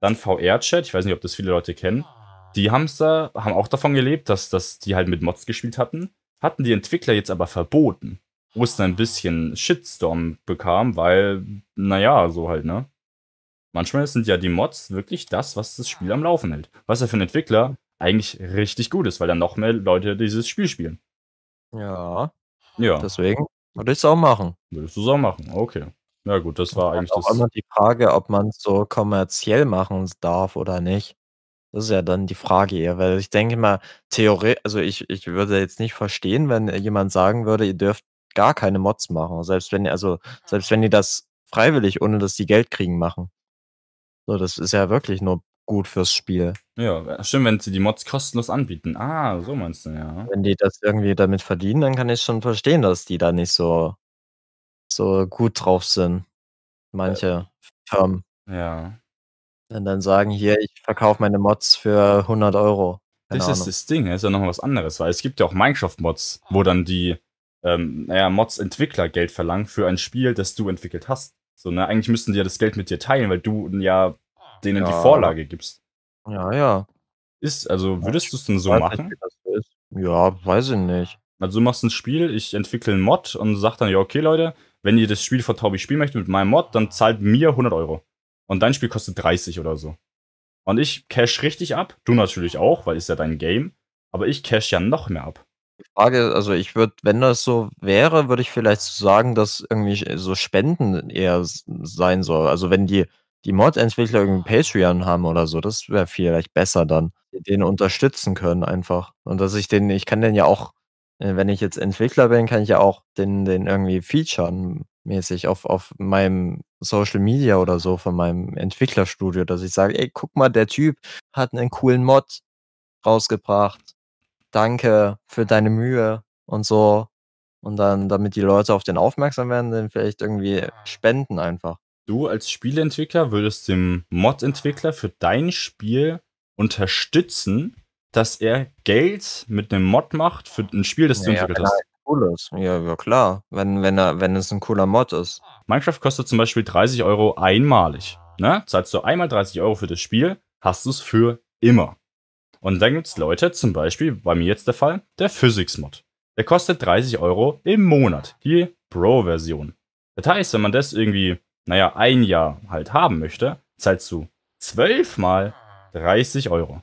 Dann VR-Chat. Ich weiß nicht, ob das viele Leute kennen. Ah die Hamster haben auch davon gelebt, dass, dass die halt mit Mods gespielt hatten. Hatten die Entwickler jetzt aber verboten. Wo es dann ein bisschen Shitstorm bekam, weil, naja, so halt, ne? Manchmal sind ja die Mods wirklich das, was das Spiel am Laufen hält. Was ja für einen Entwickler eigentlich richtig gut ist, weil dann noch mehr Leute dieses Spiel spielen. Ja. Ja. Deswegen würde ich es auch machen. Würdest du es auch machen, okay. Na ja, gut, das war eigentlich auch das. immer die Frage, ob man es so kommerziell machen darf oder nicht. Das ist ja dann die Frage eher, weil ich denke mal, theoretisch, also ich, ich würde jetzt nicht verstehen, wenn äh, jemand sagen würde, ihr dürft gar keine Mods machen, selbst wenn, also, selbst wenn die das freiwillig, ohne dass die Geld kriegen, machen. So, das ist ja wirklich nur gut fürs Spiel. Ja, stimmt, wenn sie die Mods kostenlos anbieten. Ah, so meinst du, ja. Wenn die das irgendwie damit verdienen, dann kann ich schon verstehen, dass die da nicht so, so gut drauf sind. Äh, Manche Firmen. Ja. Und dann sagen, hier, ich verkaufe meine Mods für 100 Euro. Keine das Ahnung. ist das Ding, das ist ja nochmal was anderes, weil es gibt ja auch Minecraft-Mods, wo dann die ähm, naja, Mods-Entwickler Geld verlangen für ein Spiel, das du entwickelt hast. So, ne? Eigentlich müssten die ja das Geld mit dir teilen, weil du ja denen ja. die Vorlage gibst. Ja, ja. Ist, also würdest du es denn so machen? Nicht, ja, weiß ich nicht. Also du machst ein Spiel, ich entwickle einen Mod und sag dann, ja, okay, Leute, wenn ihr das Spiel von Taubi spielen möchtet mit meinem Mod, dann zahlt mir 100 Euro. Und dein Spiel kostet 30 oder so. Und ich cash richtig ab, du natürlich auch, weil ist ja dein Game, aber ich cash ja noch mehr ab. Die Frage, also ich würde, wenn das so wäre, würde ich vielleicht sagen, dass irgendwie so Spenden eher sein soll. Also wenn die, die Mod-Entwickler irgendwie Patreon haben oder so, das wäre vielleicht besser dann. Den unterstützen können einfach. Und dass ich den, ich kann den ja auch, äh, wenn ich jetzt Entwickler bin, kann ich ja auch den, den irgendwie featuren mäßig auf, auf meinem Social Media oder so von meinem Entwicklerstudio, dass ich sage, ey, guck mal, der Typ hat einen coolen Mod rausgebracht. Danke für deine Mühe und so. Und dann, damit die Leute auf den aufmerksam werden, dann vielleicht irgendwie ah. spenden einfach. Du als Spieleentwickler würdest dem Mod-Entwickler für dein Spiel unterstützen, dass er Geld mit einem Mod macht für ein Spiel, das du ja, entwickelt hast cool ist. Ja, ja klar, wenn, wenn, er, wenn es ein cooler Mod ist. Minecraft kostet zum Beispiel 30 Euro einmalig. Ne? Zahlst du einmal 30 Euro für das Spiel, hast du es für immer. Und dann gibt es Leute, zum Beispiel bei mir jetzt der Fall, der Physics-Mod. Der kostet 30 Euro im Monat, die Pro-Version. Das heißt, wenn man das irgendwie, naja, ein Jahr halt haben möchte, zahlst du 12 mal 30 Euro.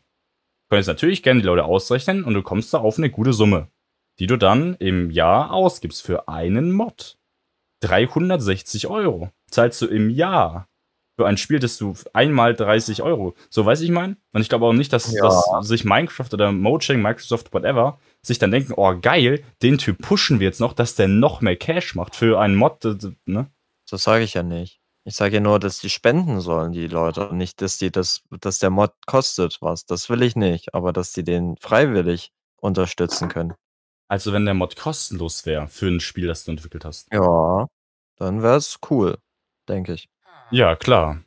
Du könntest natürlich gerne die Leute ausrechnen und du kommst da auf eine gute Summe die du dann im Jahr ausgibst für einen Mod. 360 Euro zahlst du im Jahr für ein Spiel, das du einmal 30 Euro. So weiß ich mein. Und ich glaube auch nicht, dass, ja. dass sich Minecraft oder Mojang, Microsoft, whatever, sich dann denken, oh geil, den Typ pushen wir jetzt noch, dass der noch mehr Cash macht für einen Mod. Ne? Das sage ich ja nicht. Ich sage ja nur, dass die spenden sollen, die Leute. Und nicht, dass die das, dass der Mod kostet was. Das will ich nicht. Aber dass die den freiwillig unterstützen können. Also wenn der Mod kostenlos wäre für ein Spiel, das du entwickelt hast. Ja, dann wäre es cool, denke ich. Hm. Ja, klar.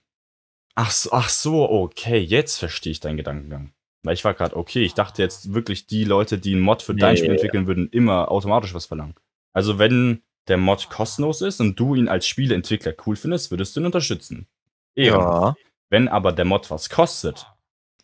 Ach so, ach so, okay, jetzt verstehe ich deinen Gedankengang. Weil ich war gerade, okay, ich dachte jetzt wirklich, die Leute, die einen Mod für dein Spiel entwickeln, ja. würden immer automatisch was verlangen. Also wenn der Mod kostenlos ist und du ihn als Spieleentwickler cool findest, würdest du ihn unterstützen. Ehren. Ja. Wenn aber der Mod was kostet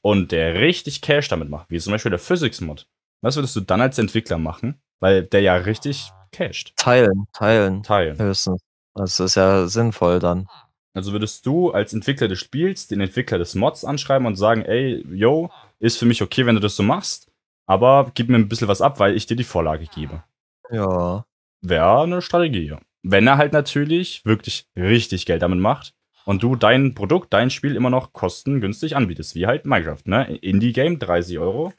und der richtig Cash damit macht, wie zum Beispiel der Physics-Mod, was würdest du dann als Entwickler machen? Weil der ja richtig casht. Teilen, teilen. Teilen. Höchstens. Das ist ja sinnvoll dann. Also würdest du als Entwickler des Spiels den Entwickler des Mods anschreiben und sagen, ey, yo, ist für mich okay, wenn du das so machst, aber gib mir ein bisschen was ab, weil ich dir die Vorlage gebe. Ja. Wäre eine Strategie. Wenn er halt natürlich wirklich richtig Geld damit macht und du dein Produkt, dein Spiel immer noch kostengünstig anbietest, wie halt Minecraft, ne? Indie-Game, 30 Euro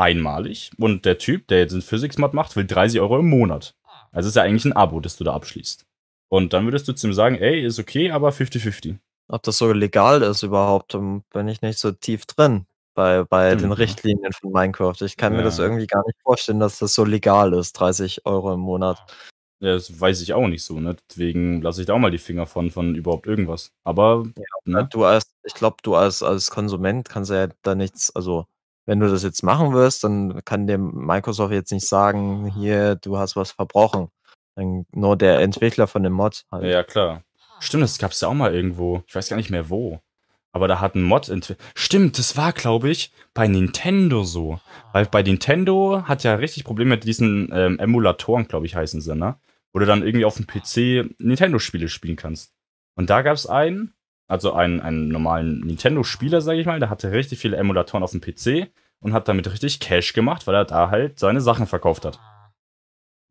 einmalig und der Typ, der jetzt ein Physics-Mod macht, will 30 Euro im Monat. Also ist ja eigentlich ein Abo, das du da abschließt. Und dann würdest du zu ihm sagen, ey, ist okay, aber 50-50. Ob das so legal ist überhaupt, ähm, bin ich nicht so tief drin bei, bei Stimmt. den Richtlinien von Minecraft. Ich kann ja. mir das irgendwie gar nicht vorstellen, dass das so legal ist, 30 Euro im Monat. das weiß ich auch nicht so, ne? Deswegen lasse ich da auch mal die Finger von, von überhaupt irgendwas. Aber ja, ne? du als, ich glaube, du als, als Konsument kannst ja da nichts, also wenn du das jetzt machen wirst, dann kann dir Microsoft jetzt nicht sagen, hier, du hast was verbrochen. Dann nur der Entwickler von dem Mod halt. Ja, klar. Ah. Stimmt, das gab es ja auch mal irgendwo. Ich weiß gar nicht mehr wo. Aber da hat ein Mod entwickelt. Stimmt, das war, glaube ich, bei Nintendo so. Ah. Weil bei Nintendo hat ja richtig Probleme mit diesen ähm, Emulatoren, glaube ich, heißen sie, ne? Wo du dann irgendwie auf dem PC Nintendo-Spiele spielen kannst. Und da gab es einen, also einen, einen normalen Nintendo-Spieler, sage ich mal, der hatte richtig viele Emulatoren auf dem PC und hat damit richtig Cash gemacht, weil er da halt seine Sachen verkauft hat.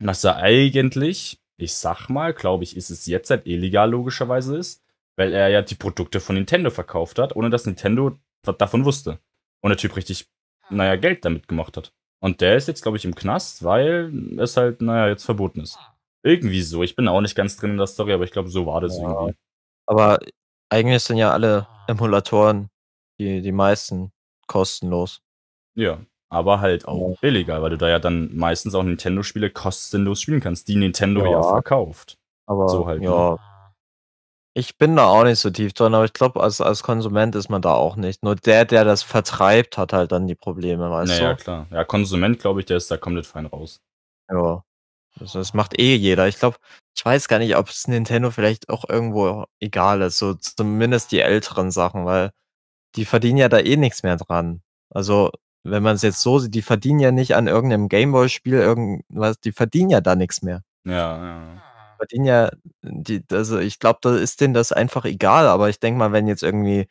Und ah. dass er eigentlich, ich sag mal, glaube ich, ist es jetzt halt illegal logischerweise ist, weil er ja die Produkte von Nintendo verkauft hat, ohne dass Nintendo davon wusste. Und der Typ richtig, ah. naja, Geld damit gemacht hat. Und der ist jetzt, glaube ich, im Knast, weil es halt, naja, jetzt verboten ist. Ah. Irgendwie so. Ich bin auch nicht ganz drin in der Story, aber ich glaube, so war das ja. irgendwie. Aber eigentlich sind ja alle ah. Emulatoren, die, die meisten, kostenlos. Ja, aber halt auch illegal, weil du da ja dann meistens auch Nintendo-Spiele kostenlos spielen kannst, die Nintendo ja, ja verkauft. Aber so halt. Ja. Ne? Ich bin da auch nicht so tief drin, aber ich glaube, als, als Konsument ist man da auch nicht. Nur der, der das vertreibt, hat halt dann die Probleme, weißt naja, du? Ja, klar. Ja, Konsument, glaube ich, der ist da komplett fein raus. Ja. Also das macht eh jeder. Ich glaube, ich weiß gar nicht, ob es Nintendo vielleicht auch irgendwo egal ist. So zumindest die älteren Sachen, weil die verdienen ja da eh nichts mehr dran. Also, wenn man es jetzt so sieht, die verdienen ja nicht an irgendeinem Gameboy-Spiel irgendwas, die verdienen ja da nichts mehr. Ja, ja. Verdienen ja, die, also ich glaube, da ist denen das einfach egal, aber ich denke mal, wenn jetzt irgendwie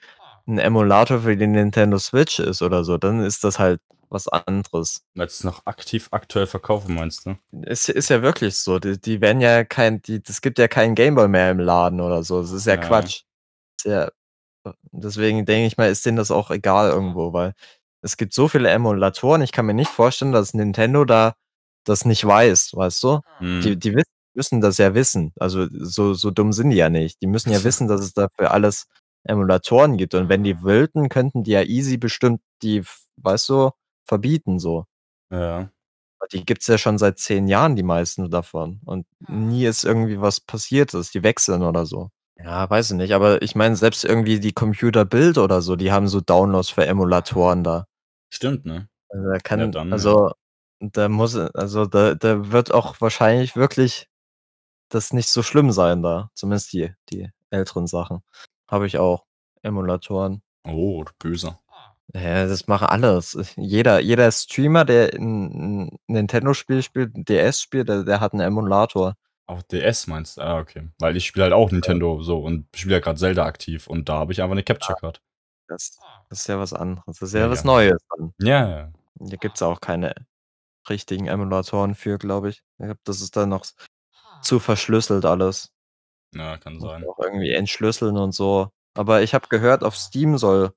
ein Emulator für die Nintendo Switch ist oder so, dann ist das halt was anderes. Als es noch aktiv aktuell verkaufen meinst du? Ne? Es ist ja wirklich so. Die, die werden ja kein, die, es gibt ja keinen Gameboy mehr im Laden oder so. Das ist ja, ja. Quatsch. ja, deswegen denke ich mal, ist denen das auch egal irgendwo, weil es gibt so viele Emulatoren. Ich kann mir nicht vorstellen, dass Nintendo da das nicht weiß, weißt du? Hm. Die, die wissen, müssen das ja wissen. Also so, so dumm sind die ja nicht. Die müssen ja wissen, dass es dafür alles Emulatoren gibt. Und wenn die ah. wollten, könnten die ja easy bestimmt die, weißt du, verbieten, so. Ja. Die gibt es ja schon seit zehn Jahren, die meisten davon. Und ah. nie ist irgendwie was passiert dass Die wechseln oder so. Ja, weiß ich nicht. Aber ich meine, selbst irgendwie die Computer Build oder so, die haben so Downloads für Emulatoren da. Stimmt, ne? Also, da kann, ja, dann, also, da muss, also, da, da wird auch wahrscheinlich wirklich das nicht so schlimm sein da. Zumindest die, die älteren Sachen. Habe ich auch. Emulatoren. Oh, böser. Ja, das machen alles. Jeder, jeder Streamer, der ein Nintendo-Spiel spielt, ein DS-Spiel, der, der hat einen Emulator. Auch DS meinst du? Ah, okay. Weil ich spiele halt auch Nintendo so und spiele ja gerade Zelda aktiv und da habe ich einfach eine Capture ah, Card. Das, das, ist ja was anderes. Das ist ja, ja was ja. Neues. Ja, ja. Da gibt es auch keine richtigen Emulatoren für, glaube ich. Ich glaube, das ist dann noch zu verschlüsselt alles. Ja, kann sein. Auch irgendwie entschlüsseln und so. Aber ich habe gehört, auf Steam soll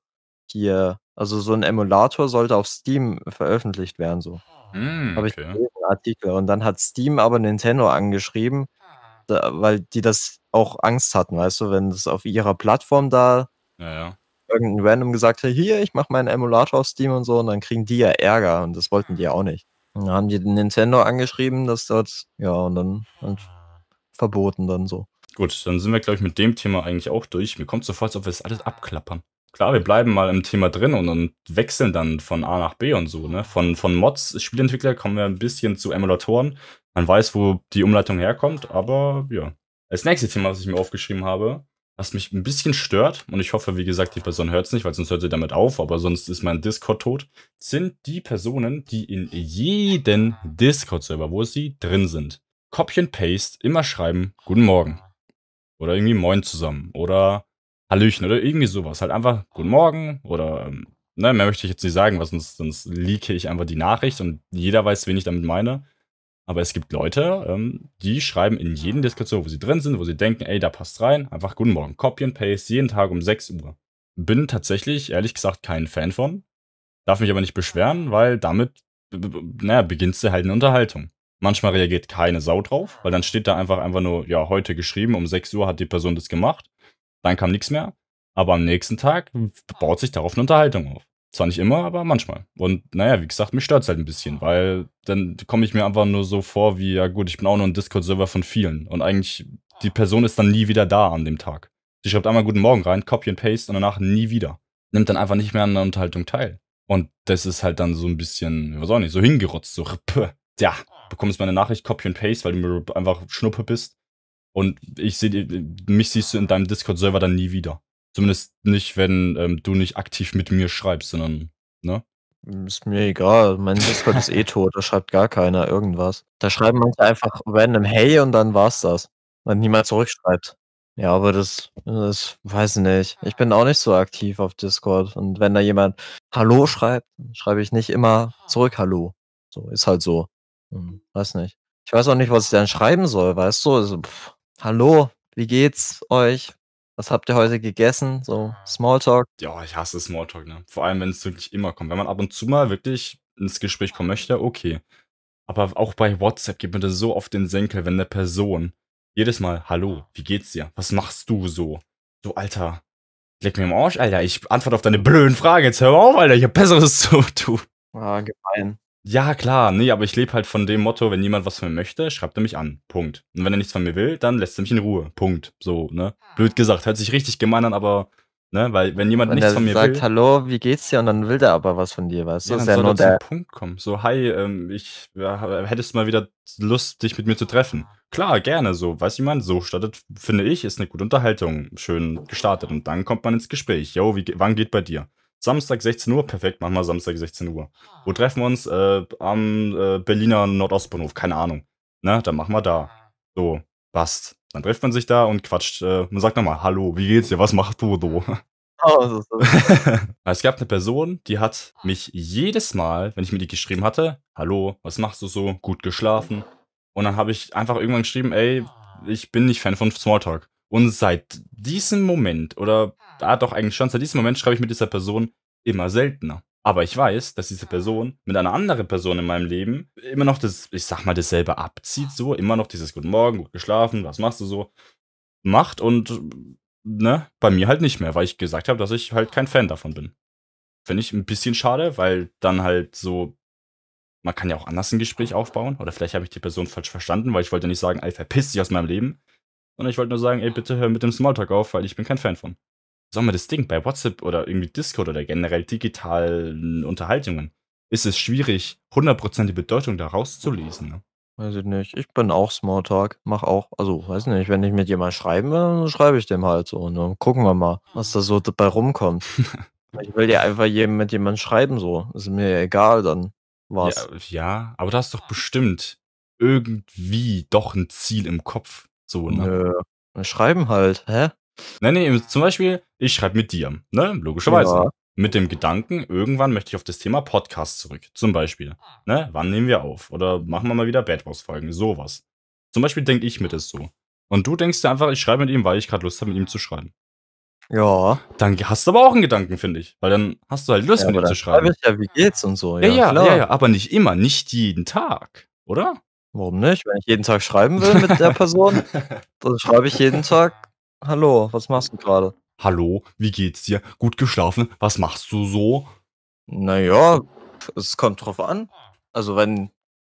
hier, also so ein Emulator sollte auf Steam veröffentlicht werden, so. Mm, Habe ich okay. einen Artikel. Und dann hat Steam aber Nintendo angeschrieben, da, weil die das auch Angst hatten, weißt du, wenn das auf ihrer Plattform da ja, ja. irgendein Random gesagt hat, hier, ich mache meinen Emulator auf Steam und so, und dann kriegen die ja Ärger und das wollten die ja hm. auch nicht. Und dann haben die Nintendo angeschrieben, dass dort, ja, und dann und verboten dann so. Gut, dann sind wir, glaube ich, mit dem Thema eigentlich auch durch. Mir kommt so vor, als ob wir das alles abklappern klar, wir bleiben mal im Thema drin und, und wechseln dann von A nach B und so. Ne? Von, von Mods, Spielentwickler, kommen wir ein bisschen zu Emulatoren. Man weiß, wo die Umleitung herkommt, aber ja. Das nächste Thema, was ich mir aufgeschrieben habe, was mich ein bisschen stört, und ich hoffe, wie gesagt, die Person hört es nicht, weil sonst hört sie damit auf, aber sonst ist mein Discord tot, sind die Personen, die in jeden Discord-Server, wo sie drin sind, Copy and Paste immer schreiben, Guten Morgen. Oder irgendwie Moin zusammen. Oder Hallöchen oder irgendwie sowas. Halt einfach Guten Morgen oder ähm, ne, mehr möchte ich jetzt nicht sagen, weil sonst, sonst leake ich einfach die Nachricht und jeder weiß, wen ich damit meine. Aber es gibt Leute, ähm, die schreiben in jeden Diskussion, wo sie drin sind, wo sie denken, ey, da passt rein, einfach Guten Morgen, Copy and Paste, jeden Tag um 6 Uhr. Bin tatsächlich, ehrlich gesagt, kein Fan von. Darf mich aber nicht beschweren, weil damit, naja, beginnst du halt eine Unterhaltung. Manchmal reagiert keine Sau drauf, weil dann steht da einfach einfach nur, ja, heute geschrieben, um 6 Uhr hat die Person das gemacht. Dann kam nichts mehr. Aber am nächsten Tag hm. baut sich darauf eine Unterhaltung auf. Zwar nicht immer, aber manchmal. Und naja, wie gesagt, mich stört es halt ein bisschen, weil dann komme ich mir einfach nur so vor, wie, ja gut, ich bin auch nur ein Discord-Server von vielen. Und eigentlich, die Person ist dann nie wieder da an dem Tag. Sie schreibt einmal Guten Morgen rein, Copy and Paste und danach nie wieder. Nimmt dann einfach nicht mehr an der Unterhaltung teil. Und das ist halt dann so ein bisschen, was auch nicht, so hingerotzt, so, pö, ja, bekommst meine Nachricht, Copy and Paste, weil du mir einfach Schnuppe bist. Und ich sehe, mich siehst du in deinem Discord-Server dann nie wieder. Zumindest nicht, wenn ähm, du nicht aktiv mit mir schreibst, sondern, ne? Ist mir egal. Mein Discord ist eh tot. Da schreibt gar keiner irgendwas. Da schreiben manche einfach random Hey und dann war's das. Weil niemand zurückschreibt. Ja, aber das, das weiß ich nicht. Ich bin auch nicht so aktiv auf Discord. Und wenn da jemand Hallo schreibt, schreibe ich nicht immer zurück Hallo. So, ist halt so. Hm, weiß nicht. Ich weiß auch nicht, was ich dann schreiben soll, weißt du? Also, pff, Hallo, wie geht's euch? Was habt ihr heute gegessen? So Smalltalk. Ja, ich hasse Smalltalk, ne? Vor allem, wenn es wirklich immer kommt. Wenn man ab und zu mal wirklich ins Gespräch kommen möchte, okay. Aber auch bei WhatsApp geht mir das so auf den Senkel, wenn der Person jedes Mal, hallo, wie geht's dir? Was machst du so? So, Alter, leck mir im Arsch, Alter. Ich antworte auf deine blöden Fragen. Jetzt hör auf, Alter. Ich hab Besseres zu tun. Ah, gemein. Ja, klar, nee, aber ich lebe halt von dem Motto, wenn jemand was von mir möchte, schreibt er mich an. Punkt. Und wenn er nichts von mir will, dann lässt er mich in Ruhe. Punkt. So, ne? Ah. Blöd gesagt, hört sich richtig gemein an, aber, ne, weil wenn jemand wenn nichts von mir sagt, will. sagt, hallo, wie geht's dir? Und dann will der aber was von dir, weißt du? Ja, dann soll nur der Punkt kommen. So, hi, ähm, ich, ja, hättest du mal wieder Lust, dich mit mir zu treffen? Ah. Klar, gerne, so, weiß ich man, so startet, finde ich, ist eine gute Unterhaltung. Schön gestartet. Und dann kommt man ins Gespräch. Yo, wie, wann geht bei dir? Samstag 16 Uhr, perfekt, machen wir Samstag 16 Uhr. Ah. Wo treffen wir uns? Äh, am äh, Berliner Nordostbahnhof, keine Ahnung. Na, ne, dann machen wir da. Ah. So, passt. Dann trifft man sich da und quatscht. Äh, man sagt nochmal, hallo, wie geht's dir? Was machst du so? Oh, so, so. es gab eine Person, die hat mich jedes Mal, wenn ich mir die geschrieben hatte, hallo, was machst du so? Gut geschlafen? Oh. Und dann habe ich einfach irgendwann geschrieben, ey, ah. ich bin nicht Fan von Smalltalk. Und seit diesem Moment, oder da ah. ah, doch eigentlich schon, seit diesem Moment schreibe ich mit dieser Person immer seltener. Aber ich weiß, dass diese ah. Person mit einer anderen Person in meinem Leben immer noch das, ich sag mal, dasselbe abzieht, ah. so, immer noch dieses Guten Morgen, gut geschlafen, was machst du so, macht und, ne, bei mir halt nicht mehr, weil ich gesagt habe, dass ich halt kein Fan davon bin. Finde ich ein bisschen schade, weil dann halt so, man kann ja auch anders ein Gespräch aufbauen, oder vielleicht habe ich die Person falsch verstanden, weil ich wollte nicht sagen, ey, verpiss dich aus meinem Leben, und ich wollte nur sagen, ey, bitte hör mit dem Smalltalk auf, weil ich bin kein Fan von. Sag mal, das Ding bei WhatsApp oder irgendwie Discord oder generell digitalen Unterhaltungen ist es schwierig, 100% die Bedeutung da rauszulesen. Ne? Weiß ich nicht. Ich bin auch Smalltalk. Mach auch. Also, weiß nicht, wenn ich mit jemandem schreiben will, dann schreibe ich dem halt so. Und ne? dann gucken wir mal, was da so dabei rumkommt. ich will ja einfach jedem, mit jemandem schreiben, so. Ist mir egal, dann war's. Ja, ja, aber du hast doch bestimmt irgendwie doch ein Ziel im Kopf. So, ne? Nö. Schreiben halt, hä? Nee, nee, zum Beispiel, ich schreibe mit dir, ne? Logischerweise. Ja. Mit dem Gedanken, irgendwann möchte ich auf das Thema Podcast zurück. Zum Beispiel. Ne? Wann nehmen wir auf? Oder machen wir mal wieder Bad Boss-Folgen? Sowas. Zum Beispiel denke ich mir das so. Und du denkst dir einfach, ich schreibe mit ihm, weil ich gerade Lust habe, mit ihm zu schreiben. Ja. Dann hast du aber auch einen Gedanken, finde ich. Weil dann hast du halt Lust, ja, mit ihm zu schreiben. Ja, wie geht's und so. Ja, ja, ja, ja, aber nicht immer, nicht jeden Tag, oder? Warum nicht? Wenn ich jeden Tag schreiben will mit der Person, dann schreibe ich jeden Tag, hallo, was machst du gerade? Hallo, wie geht's dir? Gut geschlafen? Was machst du so? Naja, es kommt drauf an. Also wenn,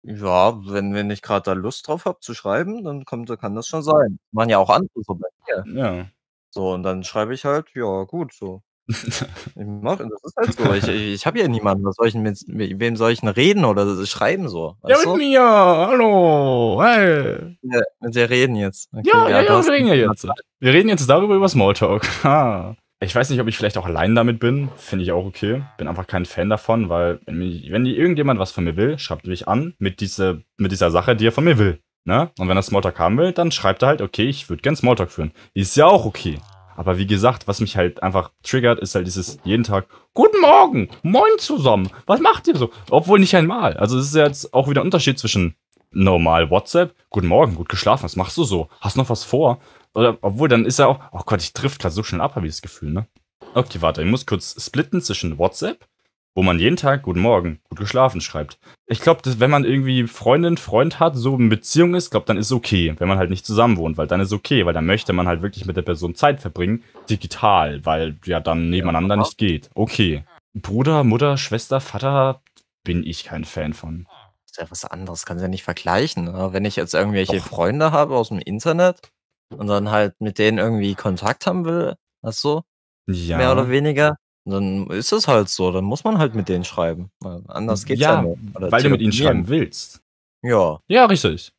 ja, wenn, wenn ich gerade da Lust drauf habe zu schreiben, dann kommt, kann das schon sein. Machen ja auch andere so bei mir. Ja. So, und dann schreibe ich halt, ja, gut, so. Ich mach, das ist halt so. Ich, ich habe ja niemanden. Was soll ich mit, mit wem soll ich denn reden oder schreiben so? Ja, mit du? mir. Hallo. Hey. Ja, mit dir reden jetzt. Okay, ja, ja, ja wir reden ja jetzt. Wir reden jetzt darüber über Smalltalk. Ah. Ich weiß nicht, ob ich vielleicht auch allein damit bin. Finde ich auch okay. Bin einfach kein Fan davon, weil wenn, mich, wenn irgendjemand was von mir will, schreibt mich an mit, diese, mit dieser Sache, die er von mir will. Ne? Und wenn er Smalltalk haben will, dann schreibt er halt, okay, ich würde gern Smalltalk führen. Ist ja auch okay. Aber wie gesagt, was mich halt einfach triggert, ist halt dieses jeden Tag, guten Morgen, moin zusammen, was macht ihr so? Obwohl nicht einmal. Also es ist ja jetzt auch wieder ein Unterschied zwischen normal WhatsApp, guten Morgen, gut geschlafen, was machst du so? Hast noch was vor? Oder, obwohl, dann ist ja auch, oh Gott, ich trifft gerade so schnell ab, habe ich das Gefühl, ne? Okay, warte, ich muss kurz splitten zwischen WhatsApp wo man jeden Tag Guten Morgen, gut geschlafen schreibt. Ich glaube, wenn man irgendwie Freundin, Freund hat, so eine Beziehung ist, glaube dann ist okay, wenn man halt nicht zusammen wohnt, weil dann ist okay, weil dann möchte man halt wirklich mit der Person Zeit verbringen, digital, weil ja dann nebeneinander ja, nicht geht. Okay. Bruder, Mutter, Schwester, Vater bin ich kein Fan von. Das ist ja was anderes, kann kannst ja nicht vergleichen. Oder? Ne? Wenn ich jetzt irgendwelche Doch. Freunde habe aus dem Internet und dann halt mit denen irgendwie Kontakt haben will, hast du? Ja. Mehr oder weniger dann ist es halt so, dann muss man halt mit denen schreiben. Anders geht's ja, ja nicht. weil du mit ihnen schreiben willst. Ja. Ja, richtig.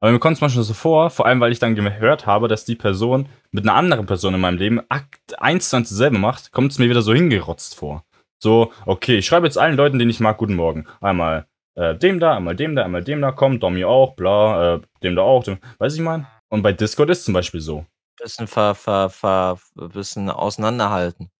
Aber mir kommt es manchmal so vor, vor allem weil ich dann gehört habe, dass die Person mit einer anderen Person in meinem Leben Akt eins dann dasselbe macht, kommt es mir wieder so hingerotzt vor. So, okay, ich schreibe jetzt allen Leuten, den ich mag, guten Morgen. Einmal äh, dem da, einmal dem da, einmal dem da, komm, Domi auch, bla, äh, dem da auch, dem, weiß ich mal. Und bei Discord ist zum Beispiel so. Bisschen ver, ver, ver, bisschen auseinanderhalten.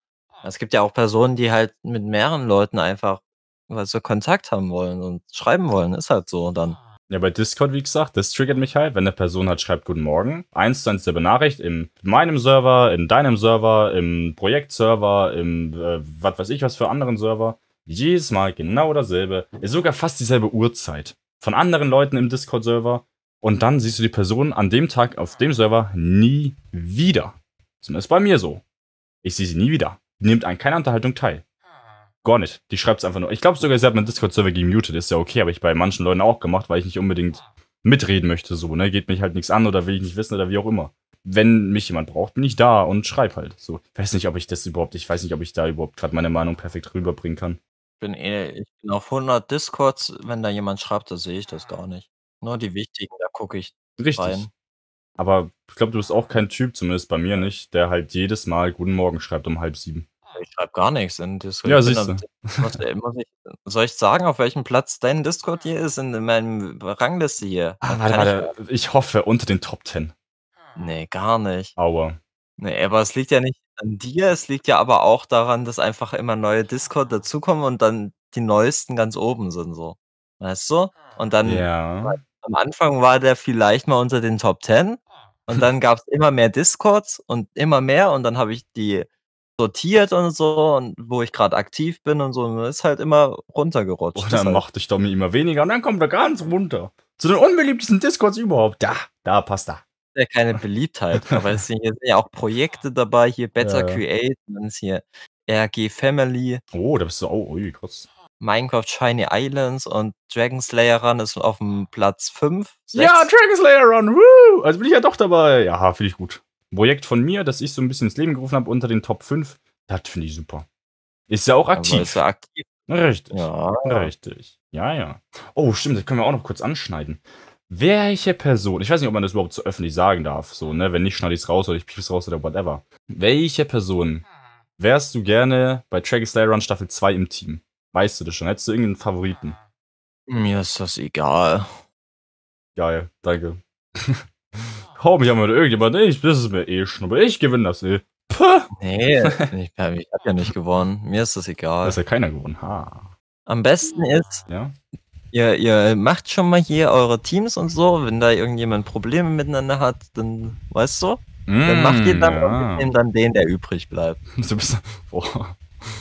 Es gibt ja auch Personen, die halt mit mehreren Leuten einfach also Kontakt haben wollen und schreiben wollen. Ist halt so dann. Ah. Ja, bei Discord, wie gesagt, das triggert mich halt, wenn eine Person halt schreibt Guten Morgen, eins zu eins der Benachricht in meinem Server, in deinem Server, im Projektserver, im äh, was weiß ich was für anderen Server. Jedes Mal genau dasselbe. Ist sogar fast dieselbe Uhrzeit. Von anderen Leuten im Discord-Server. Und dann siehst du die Person an dem Tag auf dem Server nie wieder. Zumindest bei mir so. Ich sehe sie nie wieder nimmt an keiner Unterhaltung teil. Ah. Gar nicht. Die schreibt es einfach nur. Ich glaube sogar, sie hat meinen Discord-Server gemutet. Ist ja okay, habe ich bei manchen Leuten auch gemacht, weil ich nicht unbedingt ah. mitreden möchte. So, ne? Geht mich halt nichts an oder will ich nicht wissen oder wie auch immer. Wenn mich jemand braucht, bin ich da und schreibe halt. So, ich weiß nicht, ob ich das überhaupt, ich weiß nicht, ob ich da überhaupt gerade meine Meinung perfekt rüberbringen kann. Ich bin, eh, ich bin auf 100 Discords, wenn da jemand schreibt, da sehe ich das ah. gar nicht. Nur die wichtigen, da gucke ich Richtig. Rein. Aber ich glaube, du bist auch kein Typ, zumindest bei mir nicht, der halt jedes Mal Guten Morgen schreibt um halb sieben. Ich schreibe gar nichts in Discord. Ja, siehst du. soll ich sagen, auf welchem Platz dein Discord hier ist in meinem Rangliste hier? Ah, warte, warte. Ich, ich hoffe, unter den Top Ten. Nee, gar nicht. Aua. Nee, aber es liegt ja nicht an dir, es liegt ja aber auch daran, dass einfach immer neue Discord dazukommen und dann die neuesten ganz oben sind so. Weißt du? Und dann ja. Am Anfang war der vielleicht mal unter den Top 10 und dann gab es immer mehr Discords und immer mehr und dann habe ich die sortiert und so und wo ich gerade aktiv bin und so und ist halt immer runtergerutscht. Und dann macht ich Tommy immer weniger und dann kommt er ganz runter. Zu den unbeliebtesten Discords überhaupt. Da, da passt er. Ja, keine Beliebtheit, aber es sind ja auch Projekte dabei, hier Better ja, ja. Create, dann ist hier RG Family. Oh, da bist du auch, oh, ui, kurz. Minecraft Shiny Islands und Dragon Slayer Run ist auf dem Platz 5. 6. Ja, Dragon Slayer Run, woo! Also bin ich ja doch dabei. Ja, finde ich gut. Ein Projekt von mir, das ich so ein bisschen ins Leben gerufen habe unter den Top 5. Das finde ich super. Ist ja auch aktiv. Aber ist ja aktiv. Richtig. Ja. Richtig. Ja, ja. Oh, stimmt, das können wir auch noch kurz anschneiden. Welche Person, ich weiß nicht, ob man das überhaupt so öffentlich sagen darf, so, ne? Wenn nicht, schneide ich es raus oder ich piep es raus oder whatever. Welche Person wärst du gerne bei Dragon Slayer Run Staffel 2 im Team? Weißt du das schon? Hättest du irgendeinen Favoriten? Mir ist das egal. Geil, danke. Hau mich einmal irgendjemand, ich, das es mir eh schon, aber ich gewinne das eh. Puh. Nee, ich, ich habe ja nicht gewonnen. Mir ist das egal. Das ist ja keiner gewonnen. Ha. Am besten ist, ja? ihr, ihr macht schon mal hier eure Teams und so. Wenn da irgendjemand Probleme miteinander hat, dann weißt du, mm, dann macht ihr mm, dann, ja. dann den, der übrig bleibt. Du bist, boah.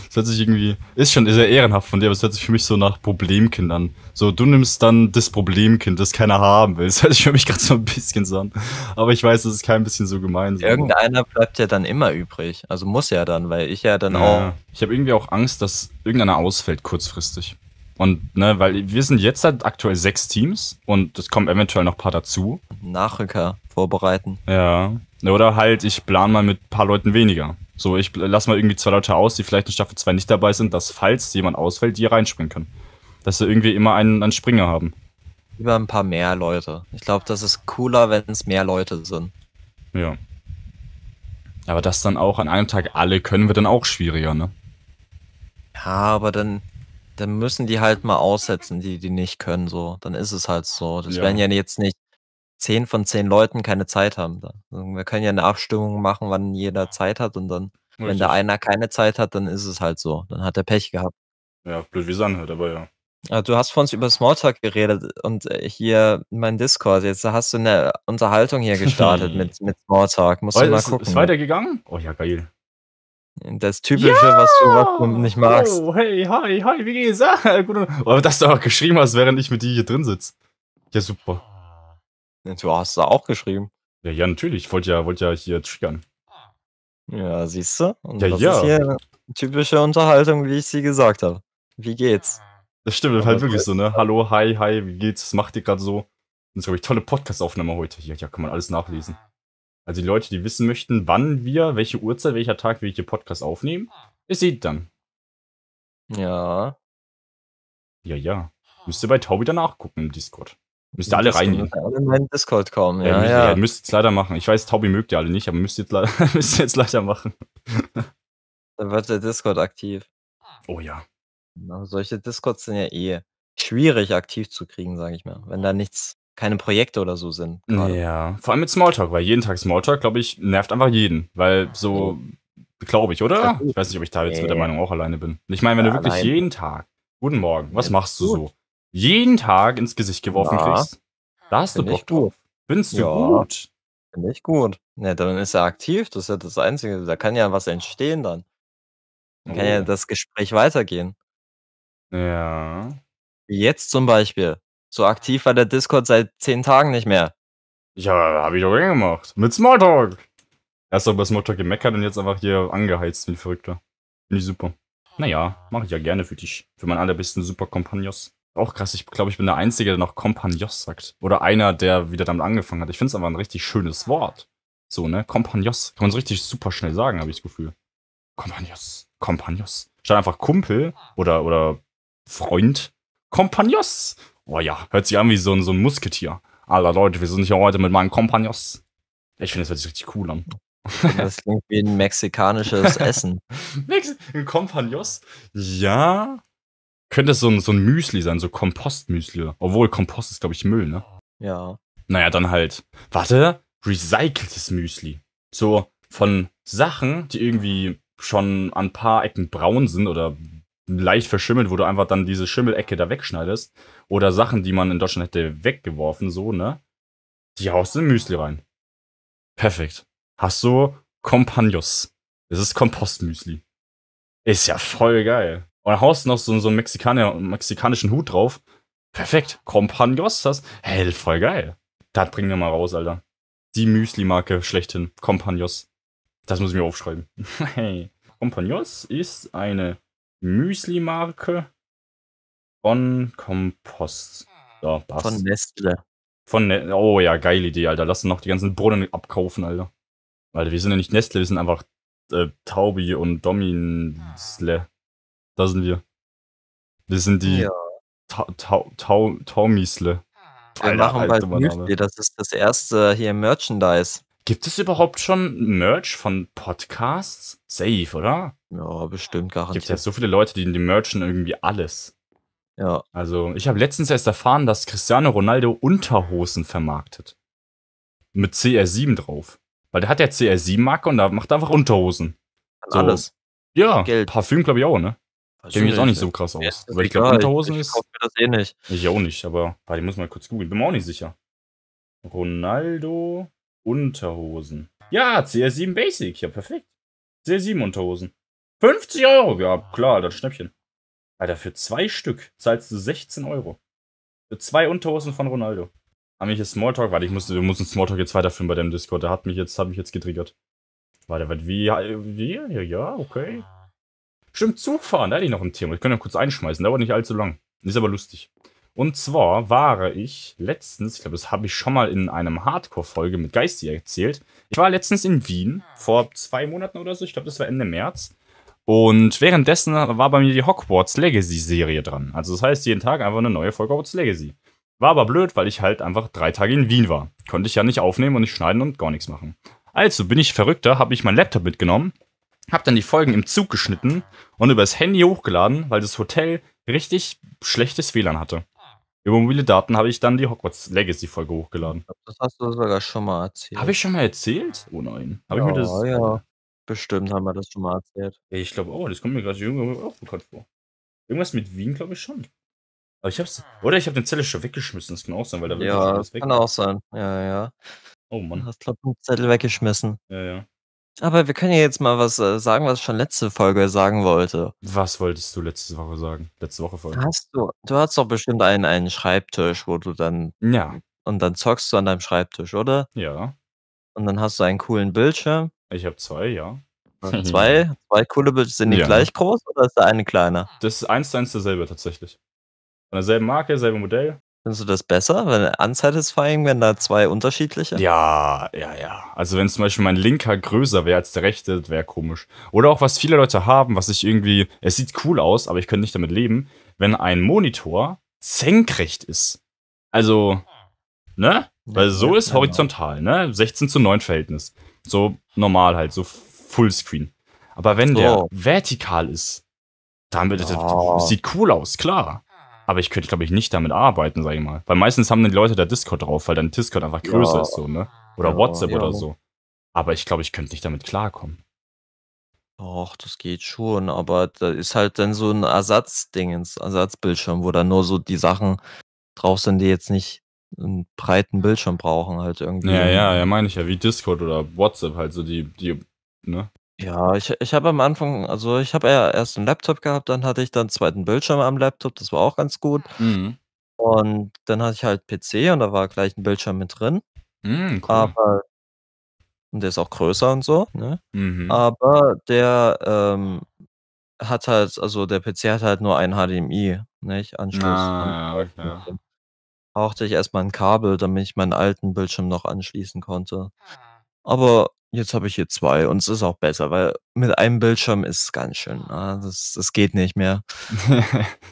Das hört sich irgendwie, ist schon sehr ehrenhaft von dir, aber es hört sich für mich so nach Problemkind an. So, du nimmst dann das Problemkind, das keiner haben will. Das hört sich für mich gerade so ein bisschen so an. Aber ich weiß, das ist kein bisschen so gemein. So. Irgendeiner bleibt ja dann immer übrig. Also muss ja dann, weil ich ja dann ja. auch. Ich habe irgendwie auch Angst, dass irgendeiner ausfällt kurzfristig. Und, ne, weil wir sind jetzt halt aktuell sechs Teams und es kommen eventuell noch ein paar dazu. Nachrücker vorbereiten. Ja. Oder halt, ich plan mal mit ein paar Leuten weniger. So, ich lasse mal irgendwie zwei Leute aus, die vielleicht in Staffel 2 nicht dabei sind, dass falls jemand ausfällt, die reinspringen können. Dass sie irgendwie immer einen, einen Springer haben. Über ein paar mehr Leute. Ich glaube, das ist cooler, wenn es mehr Leute sind. Ja. Aber das dann auch an einem Tag alle können wir dann auch schwieriger, ne? Ja, aber dann, dann müssen die halt mal aussetzen, die die nicht können, so. Dann ist es halt so. Das ja. wären ja jetzt nicht zehn von zehn Leuten keine Zeit haben. Also, wir können ja eine Abstimmung machen, wann jeder Zeit hat und dann, Richtig. wenn der einer keine Zeit hat, dann ist es halt so. Dann hat er Pech gehabt. Ja, blöd wie es anhört, aber ja. Ah, du hast vor uns über Smalltalk geredet und äh, hier mein Discord. Jetzt hast du eine Unterhaltung hier gestartet mit, mit Smalltalk. Musst Weil, du mal ist, gucken. Ist weitergegangen? Oh ja, geil. Das Typische, ja! was, du, was du nicht magst. Oh, hey, hi, hi, wie geht's? Ah, gut. Oh, dass du auch geschrieben hast, während ich mit dir hier drin sitze. Ja, super. Du hast da auch geschrieben. Ja, ja, natürlich. Ich wollte ja, wollt ja hier triggern. Ja, siehst du? Und ja, das ja. ist hier typische Unterhaltung, wie ich sie gesagt habe. Wie geht's? Das stimmt, halt wirklich so, ne? Hallo, hi, hi, wie geht's? Was macht ihr gerade so? Das ist, glaube ich, tolle Podcast-Aufnahme heute. Ja, ja, kann man alles nachlesen. Also die Leute, die wissen möchten, wann wir, welche Uhrzeit, welcher Tag wir hier Podcast aufnehmen, ihr seht dann. Ja. Ja, ja. Müsst ihr bei Taubi danach gucken im Discord. Müsst ihr alle reingehen. In meinen Discord kommen, ja. ja, müsst, ja. ja müsst jetzt leider machen. Ich weiß, Taubi mögt ihr alle nicht, aber müsst ihr jetzt, müsst jetzt leider machen. Dann wird der Discord aktiv. Oh ja. Na, genau, solche Discords sind ja eh schwierig aktiv zu kriegen, sage ich mal. Wenn da nichts, keine Projekte oder so sind. Grade. Ja, vor allem mit Smalltalk, weil jeden Tag Smalltalk, glaube ich, nervt einfach jeden. Weil so, glaube ich, oder? Ich weiß nicht, ob ich da jetzt mit der Meinung auch alleine bin. Ich meine, wenn du wirklich jeden Tag, guten Morgen, was machst du so? jeden Tag ins Gesicht geworfen ja. kriegst. Da hast Find du Bock drauf. Findest du ja. gut? Finde ich gut. Ja, dann ist er aktiv, das ist ja das Einzige. Da kann ja was entstehen dann. Dann kann ja oh. das Gespräch weitergehen. Ja. Jetzt zum Beispiel. So aktiv war der Discord seit zehn Tagen nicht mehr. Ja, habe ich doch gemacht. Mit Smalltalk. Erst über Smalltalk gemeckert und jetzt einfach hier angeheizt wie ein Verrückter. Finde ich super. Naja, mache ich ja gerne für dich. Für meinen allerbesten Super-Kompagnos. Auch krass, ich glaube, ich bin der Einzige, der noch Kompagnos sagt. Oder einer, der wieder damit angefangen hat. Ich finde es aber ein richtig schönes Wort. So, ne? Kompagnos. Kann man es richtig super schnell sagen, habe ich das Gefühl. Kompagnos. Kompagnos. Statt einfach Kumpel oder, oder Freund. Kompagnos. Oh ja, hört sich an wie so ein, so ein Musketier. Alter Leute, wir sind hier heute mit meinen Kompagnos. Ich finde, das hört sich richtig cool an. Das klingt wie ein mexikanisches Essen. ein Kompagnos? Ja, könnte es so ein, so ein Müsli sein, so Kompostmüsli. Obwohl, Kompost ist, glaube ich, Müll, ne? Ja. Naja, dann halt. Warte, recyceltes Müsli. So von Sachen, die irgendwie schon an ein paar Ecken braun sind oder leicht verschimmelt, wo du einfach dann diese Schimmelecke da wegschneidest. Oder Sachen, die man in Deutschland hätte weggeworfen, so, ne? Die haust du in Müsli rein. Perfekt. Hast du Companios. Es ist Kompostmüsli. Ist ja voll geil. Und haust noch so, so einen Mexikaner, mexikanischen Hut drauf. Perfekt. Companiosas. Hell, voll geil. Das bringen wir mal raus, Alter. Die Müsli-Marke schlechthin. Companios. Das muss ich mir aufschreiben. hey. Companios ist eine Müsli-Marke von Kompost. So, passt. Von Nestle. Von ne oh ja, geile Idee, Alter. Lass uns noch die ganzen Brunnen abkaufen, Alter. Alter, wir sind ja nicht Nestle, wir sind einfach äh, Taubi und Dominsle. Da sind wir. Wir sind die ja. Ta Ta Ta Taumiesle. Ah. Wir machen bald Müsli, das ist das erste hier Merchandise. Gibt es überhaupt schon Merch von Podcasts? Safe, oder? Ja, bestimmt, gar nicht. Gibt ja so viele Leute, die, die merchen irgendwie alles. Ja. Also, ich habe letztens erst erfahren, dass Cristiano Ronaldo Unterhosen vermarktet. Mit CR7 drauf. Weil der hat ja CR7-Marke und da macht er einfach Unterhosen. So. Alles. Ja, Geld. Parfüm glaube ich auch, ne? Also Kenne jetzt auch nicht so krass aus. Ja, aber ich glaube, Unterhosen ich, ist. Ich kaufe das eh nicht. Ich auch nicht, aber ich muss mal kurz googeln. Bin mir auch nicht sicher. Ronaldo Unterhosen. Ja, CR7 Basic. Ja, perfekt. CR7 Unterhosen. 50 Euro. Ja, klar, das Schnäppchen. Alter, für zwei Stück zahlst du 16 Euro. Für zwei Unterhosen von Ronaldo. Haben wir hier Smalltalk, warte, ich muss, wir müssen Smalltalk jetzt weiterführen bei deinem Discord. Der hat mich jetzt, hat mich jetzt getriggert. Warte, warte, wie, Ja, ja, okay. Stimmt, Zugfahren, da hätte ich noch ein Thema. Ich könnte ja kurz einschmeißen, dauert nicht allzu lang. Ist aber lustig. Und zwar war ich letztens, ich glaube, das habe ich schon mal in einem Hardcore-Folge mit Geisti erzählt. Ich war letztens in Wien, vor zwei Monaten oder so, ich glaube, das war Ende März. Und währenddessen war bei mir die Hogwarts Legacy-Serie dran. Also das heißt, jeden Tag einfach eine neue Folge Hogwarts Legacy. War aber blöd, weil ich halt einfach drei Tage in Wien war. Konnte ich ja nicht aufnehmen und nicht schneiden und gar nichts machen. Also bin ich verrückter, habe ich meinen Laptop mitgenommen hab dann die Folgen im Zug geschnitten und übers Handy hochgeladen, weil das Hotel richtig schlechtes WLAN hatte. Über mobile Daten habe ich dann die Hogwarts Legacy Folge hochgeladen. Das hast du sogar schon mal erzählt. Habe ich schon mal erzählt? Oh nein. Habe ja, ich mir das. Ja. Bestimmt haben wir das schon mal erzählt. Ich glaube, oh, das kommt mir gerade irgendwie auch bekannt vor. Irgendwas mit Wien, glaube ich schon. Aber ich hab's. Oder ich habe den Zettel schon weggeschmissen, das kann auch sein, weil da wird ja, schon was weg. Kann auch sein, ja, ja. Oh Mann. Du hast, glaube ich, den Zettel weggeschmissen. Ja, ja. Aber wir können ja jetzt mal was äh, sagen, was ich schon letzte Folge sagen wollte. Was wolltest du letzte Woche sagen? Letzte Woche Folge. Hast du, du hast doch bestimmt einen, einen Schreibtisch, wo du dann. Ja. Und dann zockst du an deinem Schreibtisch, oder? Ja. Und dann hast du einen coolen Bildschirm. Ich habe zwei, ja. Zwei, zwei coole Bildschirme. Sind die ja. gleich groß oder ist der eine kleiner? Das ist eins zu eins derselbe tatsächlich. Von derselben Marke, selbe Modell. Findest du das besser? Weil unsatisfying, wenn da zwei unterschiedliche? Ja, ja, ja. Also wenn zum Beispiel mein linker größer wäre als der rechte, wäre komisch. Oder auch was viele Leute haben, was ich irgendwie, es sieht cool aus, aber ich könnte nicht damit leben, wenn ein Monitor senkrecht ist. Also, ne? Weil so ist genau. horizontal, ne? 16 zu 9 Verhältnis. So normal halt, so Fullscreen. Aber wenn so. der vertikal ist, damit oh. das sieht cool aus, klar. Aber ich könnte, glaube ich, nicht damit arbeiten, sage ich mal. Weil meistens haben dann die Leute da Discord drauf, weil dann Discord einfach größer ja. ist, so, ne? Oder ja, WhatsApp ja. oder so. Aber ich glaube, ich könnte nicht damit klarkommen. Och, das geht schon, aber da ist halt dann so ein Ersatzding ins Ersatzbildschirm, wo dann nur so die Sachen drauf sind, die jetzt nicht einen breiten Bildschirm brauchen, halt irgendwie. Ja, ja, ja, meine ich ja, wie Discord oder WhatsApp, halt so die, die, ne? Ja, ich ich habe am Anfang also, ich habe ja erst einen Laptop gehabt, dann hatte ich dann einen zweiten Bildschirm am Laptop, das war auch ganz gut. Mhm. Und dann hatte ich halt PC und da war gleich ein Bildschirm mit drin. Mhm, cool. Aber und der ist auch größer und so, ne? Mhm. Aber der, ähm, hat halt also, der PC hat halt nur einen HDMI, nicht, Anschluss Ah, ja, okay. brauchte ich erstmal ein Kabel, damit ich meinen alten Bildschirm noch anschließen konnte. Ah. Aber Jetzt habe ich hier zwei und es ist auch besser, weil mit einem Bildschirm ist es ganz schön. Ah, ne? das, das geht nicht mehr.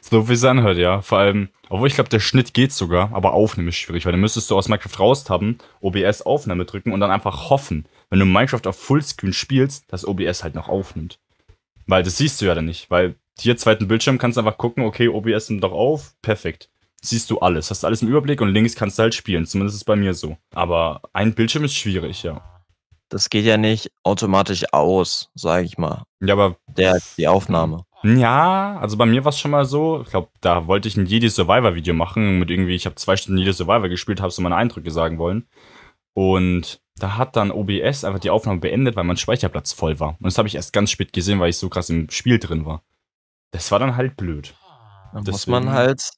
so wie es anhört, ja. Vor allem, obwohl ich glaube, der Schnitt geht sogar, aber Aufnahme ist schwierig, weil dann müsstest du aus Minecraft raustabben, OBS Aufnahme drücken und dann einfach hoffen, wenn du Minecraft auf Fullscreen spielst, dass OBS halt noch aufnimmt. Weil das siehst du ja dann nicht, weil hier zweiten Bildschirm kannst du einfach gucken, okay, OBS nimmt doch auf, perfekt siehst du alles, hast alles im Überblick und links kannst du halt spielen. Zumindest ist es bei mir so. Aber ein Bildschirm ist schwierig, ja das geht ja nicht automatisch aus, sage ich mal. Ja, aber. Der, die Aufnahme. Ja, also bei mir war es schon mal so. Ich glaube, da wollte ich ein Jedi Survivor Video machen mit irgendwie, ich habe zwei Stunden Jedi Survivor gespielt, habe so meine Eindrücke sagen wollen. Und da hat dann OBS einfach die Aufnahme beendet, weil mein Speicherplatz voll war. Und das habe ich erst ganz spät gesehen, weil ich so krass im Spiel drin war. Das war dann halt blöd. Da Deswegen. muss man halt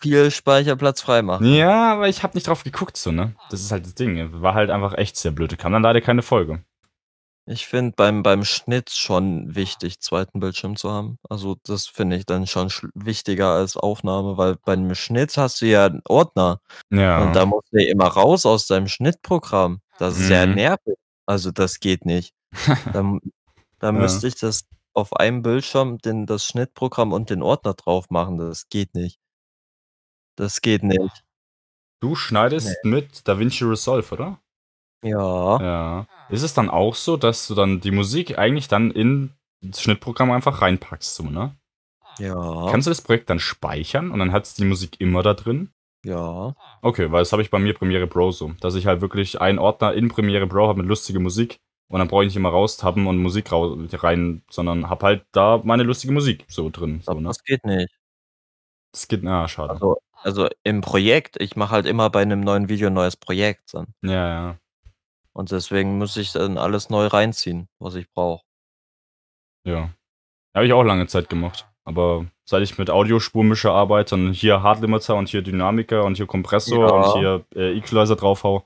viel Speicherplatz freimachen. Ja, aber ich habe nicht drauf geguckt, so, ne? Das ist halt das Ding. War halt einfach echt sehr blöd. Kam dann leider keine Folge. Ich finde beim, beim Schnitt schon wichtig, zweiten Bildschirm zu haben. Also, das finde ich dann schon wichtiger als Aufnahme, weil beim Schnitt hast du ja einen Ordner. Ja. Und da musst du ja immer raus aus deinem Schnittprogramm. Das ist mhm. ja nervig. Also, das geht nicht. dann, dann ja. müsste ich das auf einem Bildschirm den, das Schnittprogramm und den Ordner drauf machen. Das geht nicht. Das geht nicht. Du schneidest nee. mit DaVinci Resolve, oder? Ja. Ja. Ah. Ist es dann auch so, dass du dann die Musik eigentlich dann in das Schnittprogramm einfach reinpackst, so, ne? Ah. Ja. Kannst du das Projekt dann speichern und dann hat es die Musik immer da drin? Ja. Ah. Okay, weil das habe ich bei mir Premiere Pro so, dass ich halt wirklich einen Ordner in Premiere Pro habe mit lustiger Musik und dann brauche ich nicht immer raustappen und Musik rein, sondern habe halt da meine lustige Musik so drin. So, ne? Das geht nicht. Das geht, na, schade. Also also im Projekt, ich mache halt immer bei einem neuen Video ein neues Projekt dann. Ja, ja. Und deswegen muss ich dann alles neu reinziehen, was ich brauche. Ja. Habe ich auch lange Zeit gemacht. Aber seit ich mit Audiospurmischer arbeite und hier Hardlimiter und hier Dynamiker und hier Kompressor ja. und hier äh, Equalizer draufhau,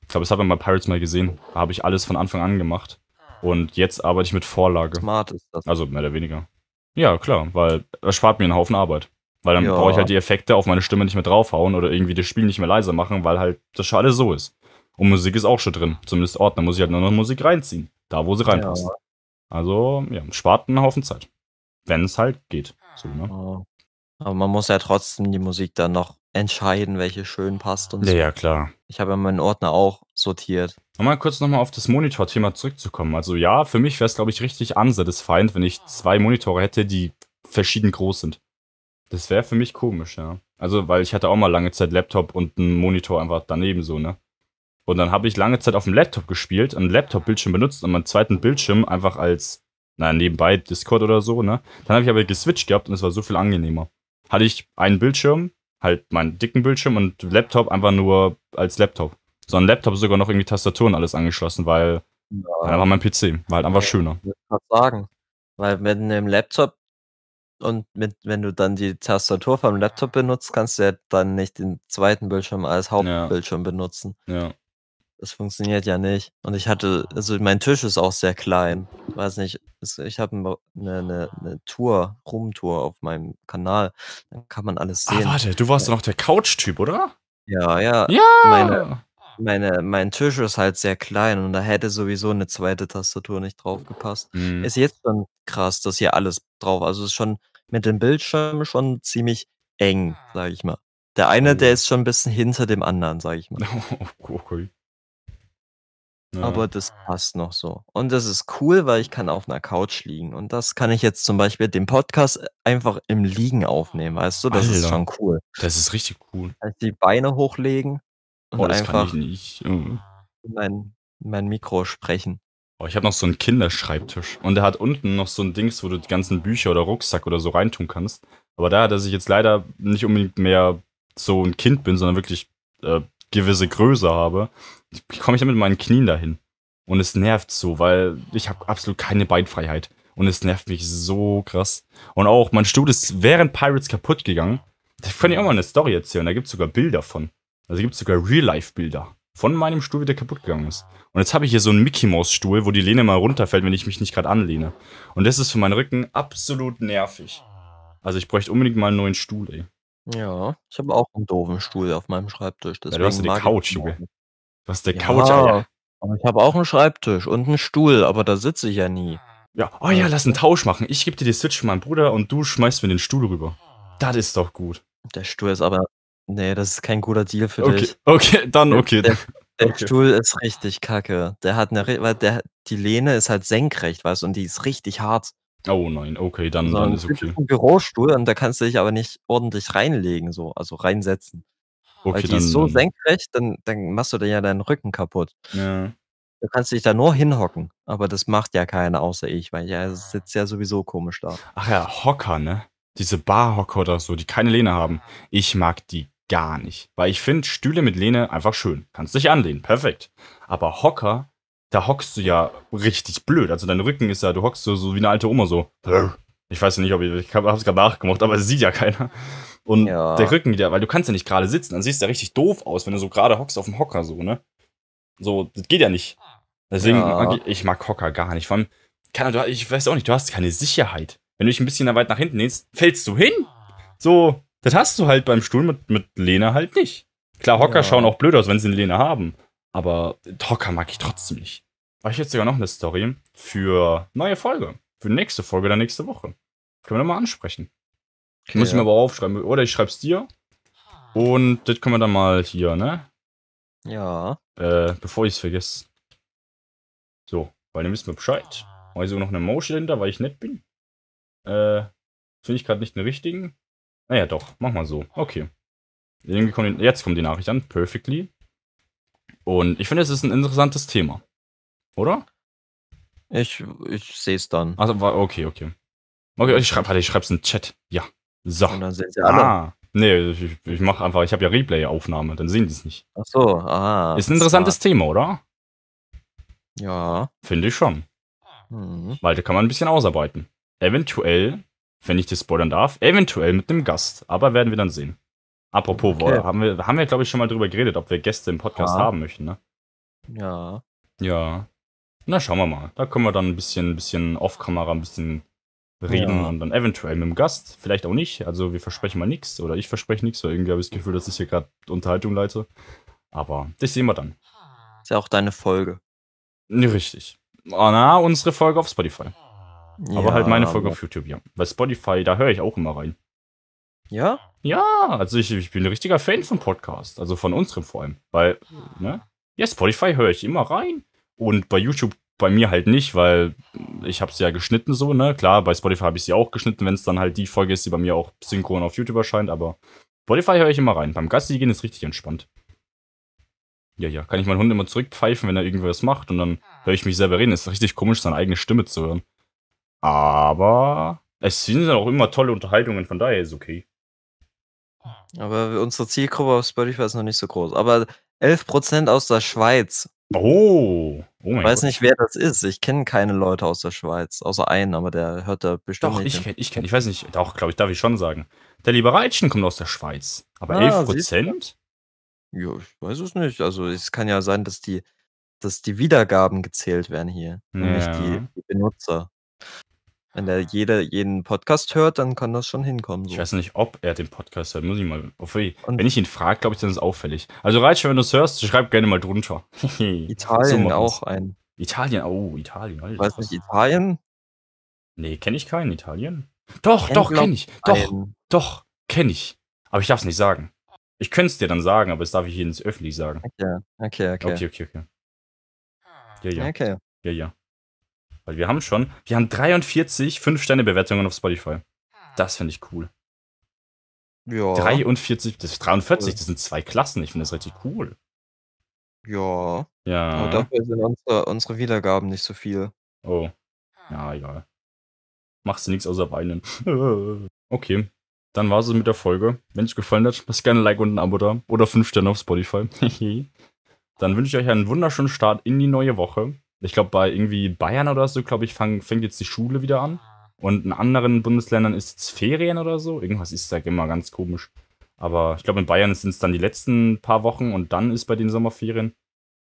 ich glaube, das habe ich mal Pirates mal gesehen. Da habe ich alles von Anfang an gemacht. Und jetzt arbeite ich mit Vorlage. Smart ist das. Also mehr oder weniger. Ja, klar, weil das spart mir einen Haufen Arbeit. Weil dann ja. brauche ich halt die Effekte auf meine Stimme nicht mehr draufhauen oder irgendwie das Spiel nicht mehr leiser machen, weil halt das schon alles so ist. Und Musik ist auch schon drin. Zumindest Ordner muss ich halt nur noch Musik reinziehen. Da, wo sie reinpasst. Ja. Also, ja, spart einen Haufen Zeit. Wenn es halt geht. So, ne? Aber man muss ja trotzdem die Musik dann noch entscheiden, welche schön passt und ja, so. Ja, klar. Ich habe ja meinen Ordner auch sortiert. Um mal kurz nochmal auf das Monitor-Thema zurückzukommen. Also ja, für mich wäre es, glaube ich, richtig unsatisfying, wenn ich zwei Monitore hätte, die verschieden groß sind. Das wäre für mich komisch, ja. Also, weil ich hatte auch mal lange Zeit Laptop und einen Monitor einfach daneben so, ne? Und dann habe ich lange Zeit auf dem Laptop gespielt, einen Laptop-Bildschirm benutzt und meinen zweiten Bildschirm einfach als, naja, nebenbei Discord oder so, ne? Dann habe ich aber geswitcht gehabt und es war so viel angenehmer. Hatte ich einen Bildschirm, halt meinen dicken Bildschirm und Laptop einfach nur als Laptop. So ein Laptop sogar noch irgendwie Tastaturen alles angeschlossen, weil ja. dann war mein PC. War halt einfach schöner. Ich würde sagen. Weil wenn du im Laptop und mit, wenn du dann die Tastatur vom Laptop benutzt, kannst du ja dann nicht den zweiten Bildschirm als Hauptbildschirm ja. benutzen. Ja. Das funktioniert ja nicht. Und ich hatte, also mein Tisch ist auch sehr klein. Ich Weiß nicht, ich habe eine, eine, eine Tour, Roomtour auf meinem Kanal. Dann kann man alles ah, sehen. Ah, warte, du warst ja. doch noch der Couch-Typ, oder? Ja, ja. Ja! Meine, meine, mein Tisch ist halt sehr klein und da hätte sowieso eine zweite Tastatur nicht drauf gepasst. Mhm. Ist jetzt schon krass, dass hier alles drauf. Also ist schon mit dem Bildschirm schon ziemlich eng, ah. sage ich mal. Der eine, oh. der ist schon ein bisschen hinter dem anderen, sage ich mal. okay. Ja. Aber das passt noch so. Und das ist cool, weil ich kann auf einer Couch liegen. Und das kann ich jetzt zum Beispiel den Podcast äh, einfach im Liegen aufnehmen, weißt du? Das Alter. ist schon cool. Das ist richtig cool. Also die Beine hochlegen und oh, einfach in mein, mein Mikro sprechen. Oh, ich habe noch so einen Kinderschreibtisch. Und der hat unten noch so ein Dings, wo du die ganzen Bücher oder Rucksack oder so reintun kannst. Aber da, dass ich jetzt leider nicht unbedingt mehr so ein Kind bin, sondern wirklich äh, gewisse Größe habe, komme ich dann mit meinen Knien dahin. Und es nervt so, weil ich habe absolut keine Beinfreiheit. Und es nervt mich so krass. Und auch, mein Stuhl ist während Pirates kaputt gegangen. Da kann ich auch mal eine Story erzählen. Da gibt es sogar Bilder von. Also gibt es sogar Real-Life-Bilder von meinem Stuhl, wie der kaputt gegangen ist. Und jetzt habe ich hier so einen Mickey-Maus-Stuhl, wo die Lehne mal runterfällt, wenn ich mich nicht gerade anlehne. Und das ist für meinen Rücken absolut nervig. Also ich bräuchte unbedingt mal einen neuen Stuhl, ey. Ja, ich habe auch einen doofen Stuhl auf meinem Schreibtisch. ja, du hast ja die Couch, Junge. Du hast der ja, Couch, Alter. Aber ich habe auch einen Schreibtisch und einen Stuhl, aber da sitze ich ja nie. Ja, oh ja, lass einen Tausch machen. Ich gebe dir die Switch meinem Bruder und du schmeißt mir den Stuhl rüber. Das ist doch gut. Der Stuhl ist aber Nee, das ist kein guter Deal für okay. dich. Okay, dann okay. Der, der okay. Stuhl ist richtig kacke. Der hat eine, weil der, die Lehne ist halt senkrecht, weißt du, und die ist richtig hart. Oh nein, okay, dann, also, dann ist okay. Ein Bürostuhl und da kannst du dich aber nicht ordentlich reinlegen, so, also reinsetzen. Okay, Weil die dann, ist so senkrecht, dann, dann machst du dir ja deinen Rücken kaputt. Ja. Du kannst dich da nur hinhocken, aber das macht ja keiner außer ich, weil ich ja, sitze ja sowieso komisch da. Ach ja, Hocker, ne? Diese Barhocker oder so, die keine Lehne haben. Ich mag die gar nicht. Weil ich finde Stühle mit Lehne einfach schön. Kannst dich anlehnen, perfekt. Aber Hocker, da hockst du ja richtig blöd. Also dein Rücken ist ja, du hockst so, so wie eine alte Oma so. Ich weiß ja nicht, ob ich, ich hab's gerade nachgemacht, aber es sieht ja keiner. Und ja. der Rücken wieder, weil du kannst ja nicht gerade sitzen, dann siehst du ja richtig doof aus, wenn du so gerade hockst auf dem Hocker so, ne? So, das geht ja nicht. Deswegen, ja. Mag ich, ich, mag Hocker gar nicht. Vor allem, kann, du, ich weiß auch nicht, du hast keine Sicherheit. Wenn du dich ein bisschen weit nach hinten lehnst, fällst du hin. So, das hast du halt beim Stuhl mit, mit Lena halt nicht. Klar, Hocker ja. schauen auch blöd aus, wenn sie eine Lena haben. Aber Hocker mag ich trotzdem nicht. Habe ich jetzt sogar noch eine Story für neue Folge. Für nächste Folge dann nächste Woche. Können wir nochmal ansprechen. Okay, Muss ich ja. mir aber aufschreiben. Oder ich schreib's dir. Und das können wir dann mal hier, ne? Ja. Äh, bevor ich's vergesse. So, weil dann wissen wir Bescheid. Weil sogar noch eine Motion hinter, weil ich nett bin. Äh, finde ich gerade nicht den richtigen. Naja, doch. Mach mal so. Okay. Kommt die, jetzt kommt die Nachricht an. Perfectly. Und ich finde, es ist ein interessantes Thema. Oder? Ich, ich sehe es dann. Also, okay, okay. Okay, ich schreibe, warte, ich schreibe es in den Chat. Ja. So. Und dann sehen sie alle. Ah. Nee, ich, ich mache einfach, ich habe ja Replay-Aufnahme, dann sehen die es nicht. Ach so, ah. Ist ein interessantes war... Thema, oder? Ja. Finde ich schon. Mhm. Weil da kann man ein bisschen ausarbeiten. Eventuell wenn ich das spoilern darf, eventuell mit einem Gast. Aber werden wir dann sehen. Apropos, okay. haben wir, haben wir glaube ich, schon mal drüber geredet, ob wir Gäste im Podcast ja. haben möchten, ne? Ja. Ja. Na, schauen wir mal. Da können wir dann ein bisschen, bisschen off-Kamera, ein bisschen reden ja. und dann eventuell mit dem Gast, vielleicht auch nicht. Also wir versprechen mal nichts oder ich verspreche nichts, weil irgendwie habe ich das Gefühl, dass ich hier gerade Unterhaltung leite. Aber das sehen wir dann. Ist ja auch deine Folge. Richtig. Ah, na, unsere Folge auf Spotify. Ja, aber halt meine Folge aber. auf YouTube, ja. Bei Spotify, da höre ich auch immer rein. Ja? Ja, also ich, ich bin ein richtiger Fan von Podcast, also von unserem vor allem. Weil, ne? Ja, Spotify höre ich immer rein. Und bei YouTube bei mir halt nicht, weil ich habe sie ja geschnitten so, ne? Klar, bei Spotify habe ich sie auch geschnitten, wenn es dann halt die Folge ist, die bei mir auch synchron auf YouTube erscheint, aber Spotify höre ich immer rein. Beim Gassi gehen ist richtig entspannt. Ja, ja, kann ich meinen Hund immer zurückpfeifen, wenn er irgendwas macht und dann höre ich mich selber reden. Ist richtig komisch, seine eigene Stimme zu hören. Aber es sind auch immer tolle Unterhaltungen, von daher ist okay. Aber unsere Zielgruppe auf Spotify ist noch nicht so groß. Aber 11% aus der Schweiz. Oh, oh mein Ich weiß Gott. nicht, wer das ist. Ich kenne keine Leute aus der Schweiz, außer einen, aber der hört da bestimmt. Doch, ich kenne, ich kenne, ich weiß nicht, doch, glaube ich, darf ich schon sagen. Der liebe Reitchen kommt aus der Schweiz. Aber ah, 11%? Ja, ich weiß es nicht. Also es kann ja sein, dass die, dass die Wiedergaben gezählt werden hier. Ja. Nicht die, die Benutzer. Wenn er ah. jeder, jeden Podcast hört, dann kann das schon hinkommen. So. Ich weiß nicht, ob er den Podcast hört. Muss ich mal. wenn ich ihn frage, glaube ich, dann ist es auffällig. Also Reitscher, wenn du es hörst, schreib gerne mal drunter. Italien so auch ein. Italien, oh, Italien. Alter. Weiß nicht, Italien? Nee, kenne ich keinen Italien. Doch, doch, kenne ich. Doch, doch, kenne ich. Aber ich darf es nicht sagen. Ich könnte es dir dann sagen, aber das darf ich hier nicht öffentlich sagen. Okay, okay, okay. Okay, okay, okay. Ja, ja. Okay. Ja, ja. Weil wir haben schon, wir haben 43 5-Sterne-Bewertungen auf Spotify. Ah. Das finde ich cool. Ja. 43, das ist 43, das sind zwei Klassen. Ich finde das richtig cool. Ja. Ja. Aber dafür sind unsere, unsere Wiedergaben nicht so viel. Oh. Ah. Ja, egal. Machst du nichts außer weinen. okay. Dann war es mit der Folge. Wenn es gefallen hat, lasst gerne ein Like und ein Abo da. Oder 5 Sterne auf Spotify. Dann wünsche ich euch einen wunderschönen Start in die neue Woche ich glaube, bei irgendwie Bayern oder so, glaube ich, fang, fängt jetzt die Schule wieder an. Und in anderen Bundesländern ist es Ferien oder so. Irgendwas ist da immer ganz komisch. Aber ich glaube, in Bayern sind es dann die letzten paar Wochen und dann ist bei den Sommerferien.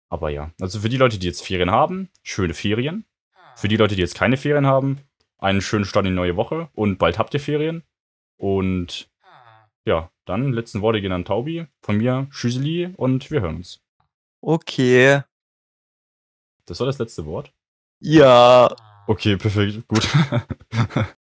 Aber ja, also für die Leute, die jetzt Ferien haben, schöne Ferien. Für die Leute, die jetzt keine Ferien haben, einen schönen Start in die neue Woche und bald habt ihr Ferien. Und ja, dann letzten Worte gehen an Taubi. Von mir, Schüsseli und wir hören uns. Okay. Das war das letzte Wort? Ja. Ah. Okay, perfekt, gut.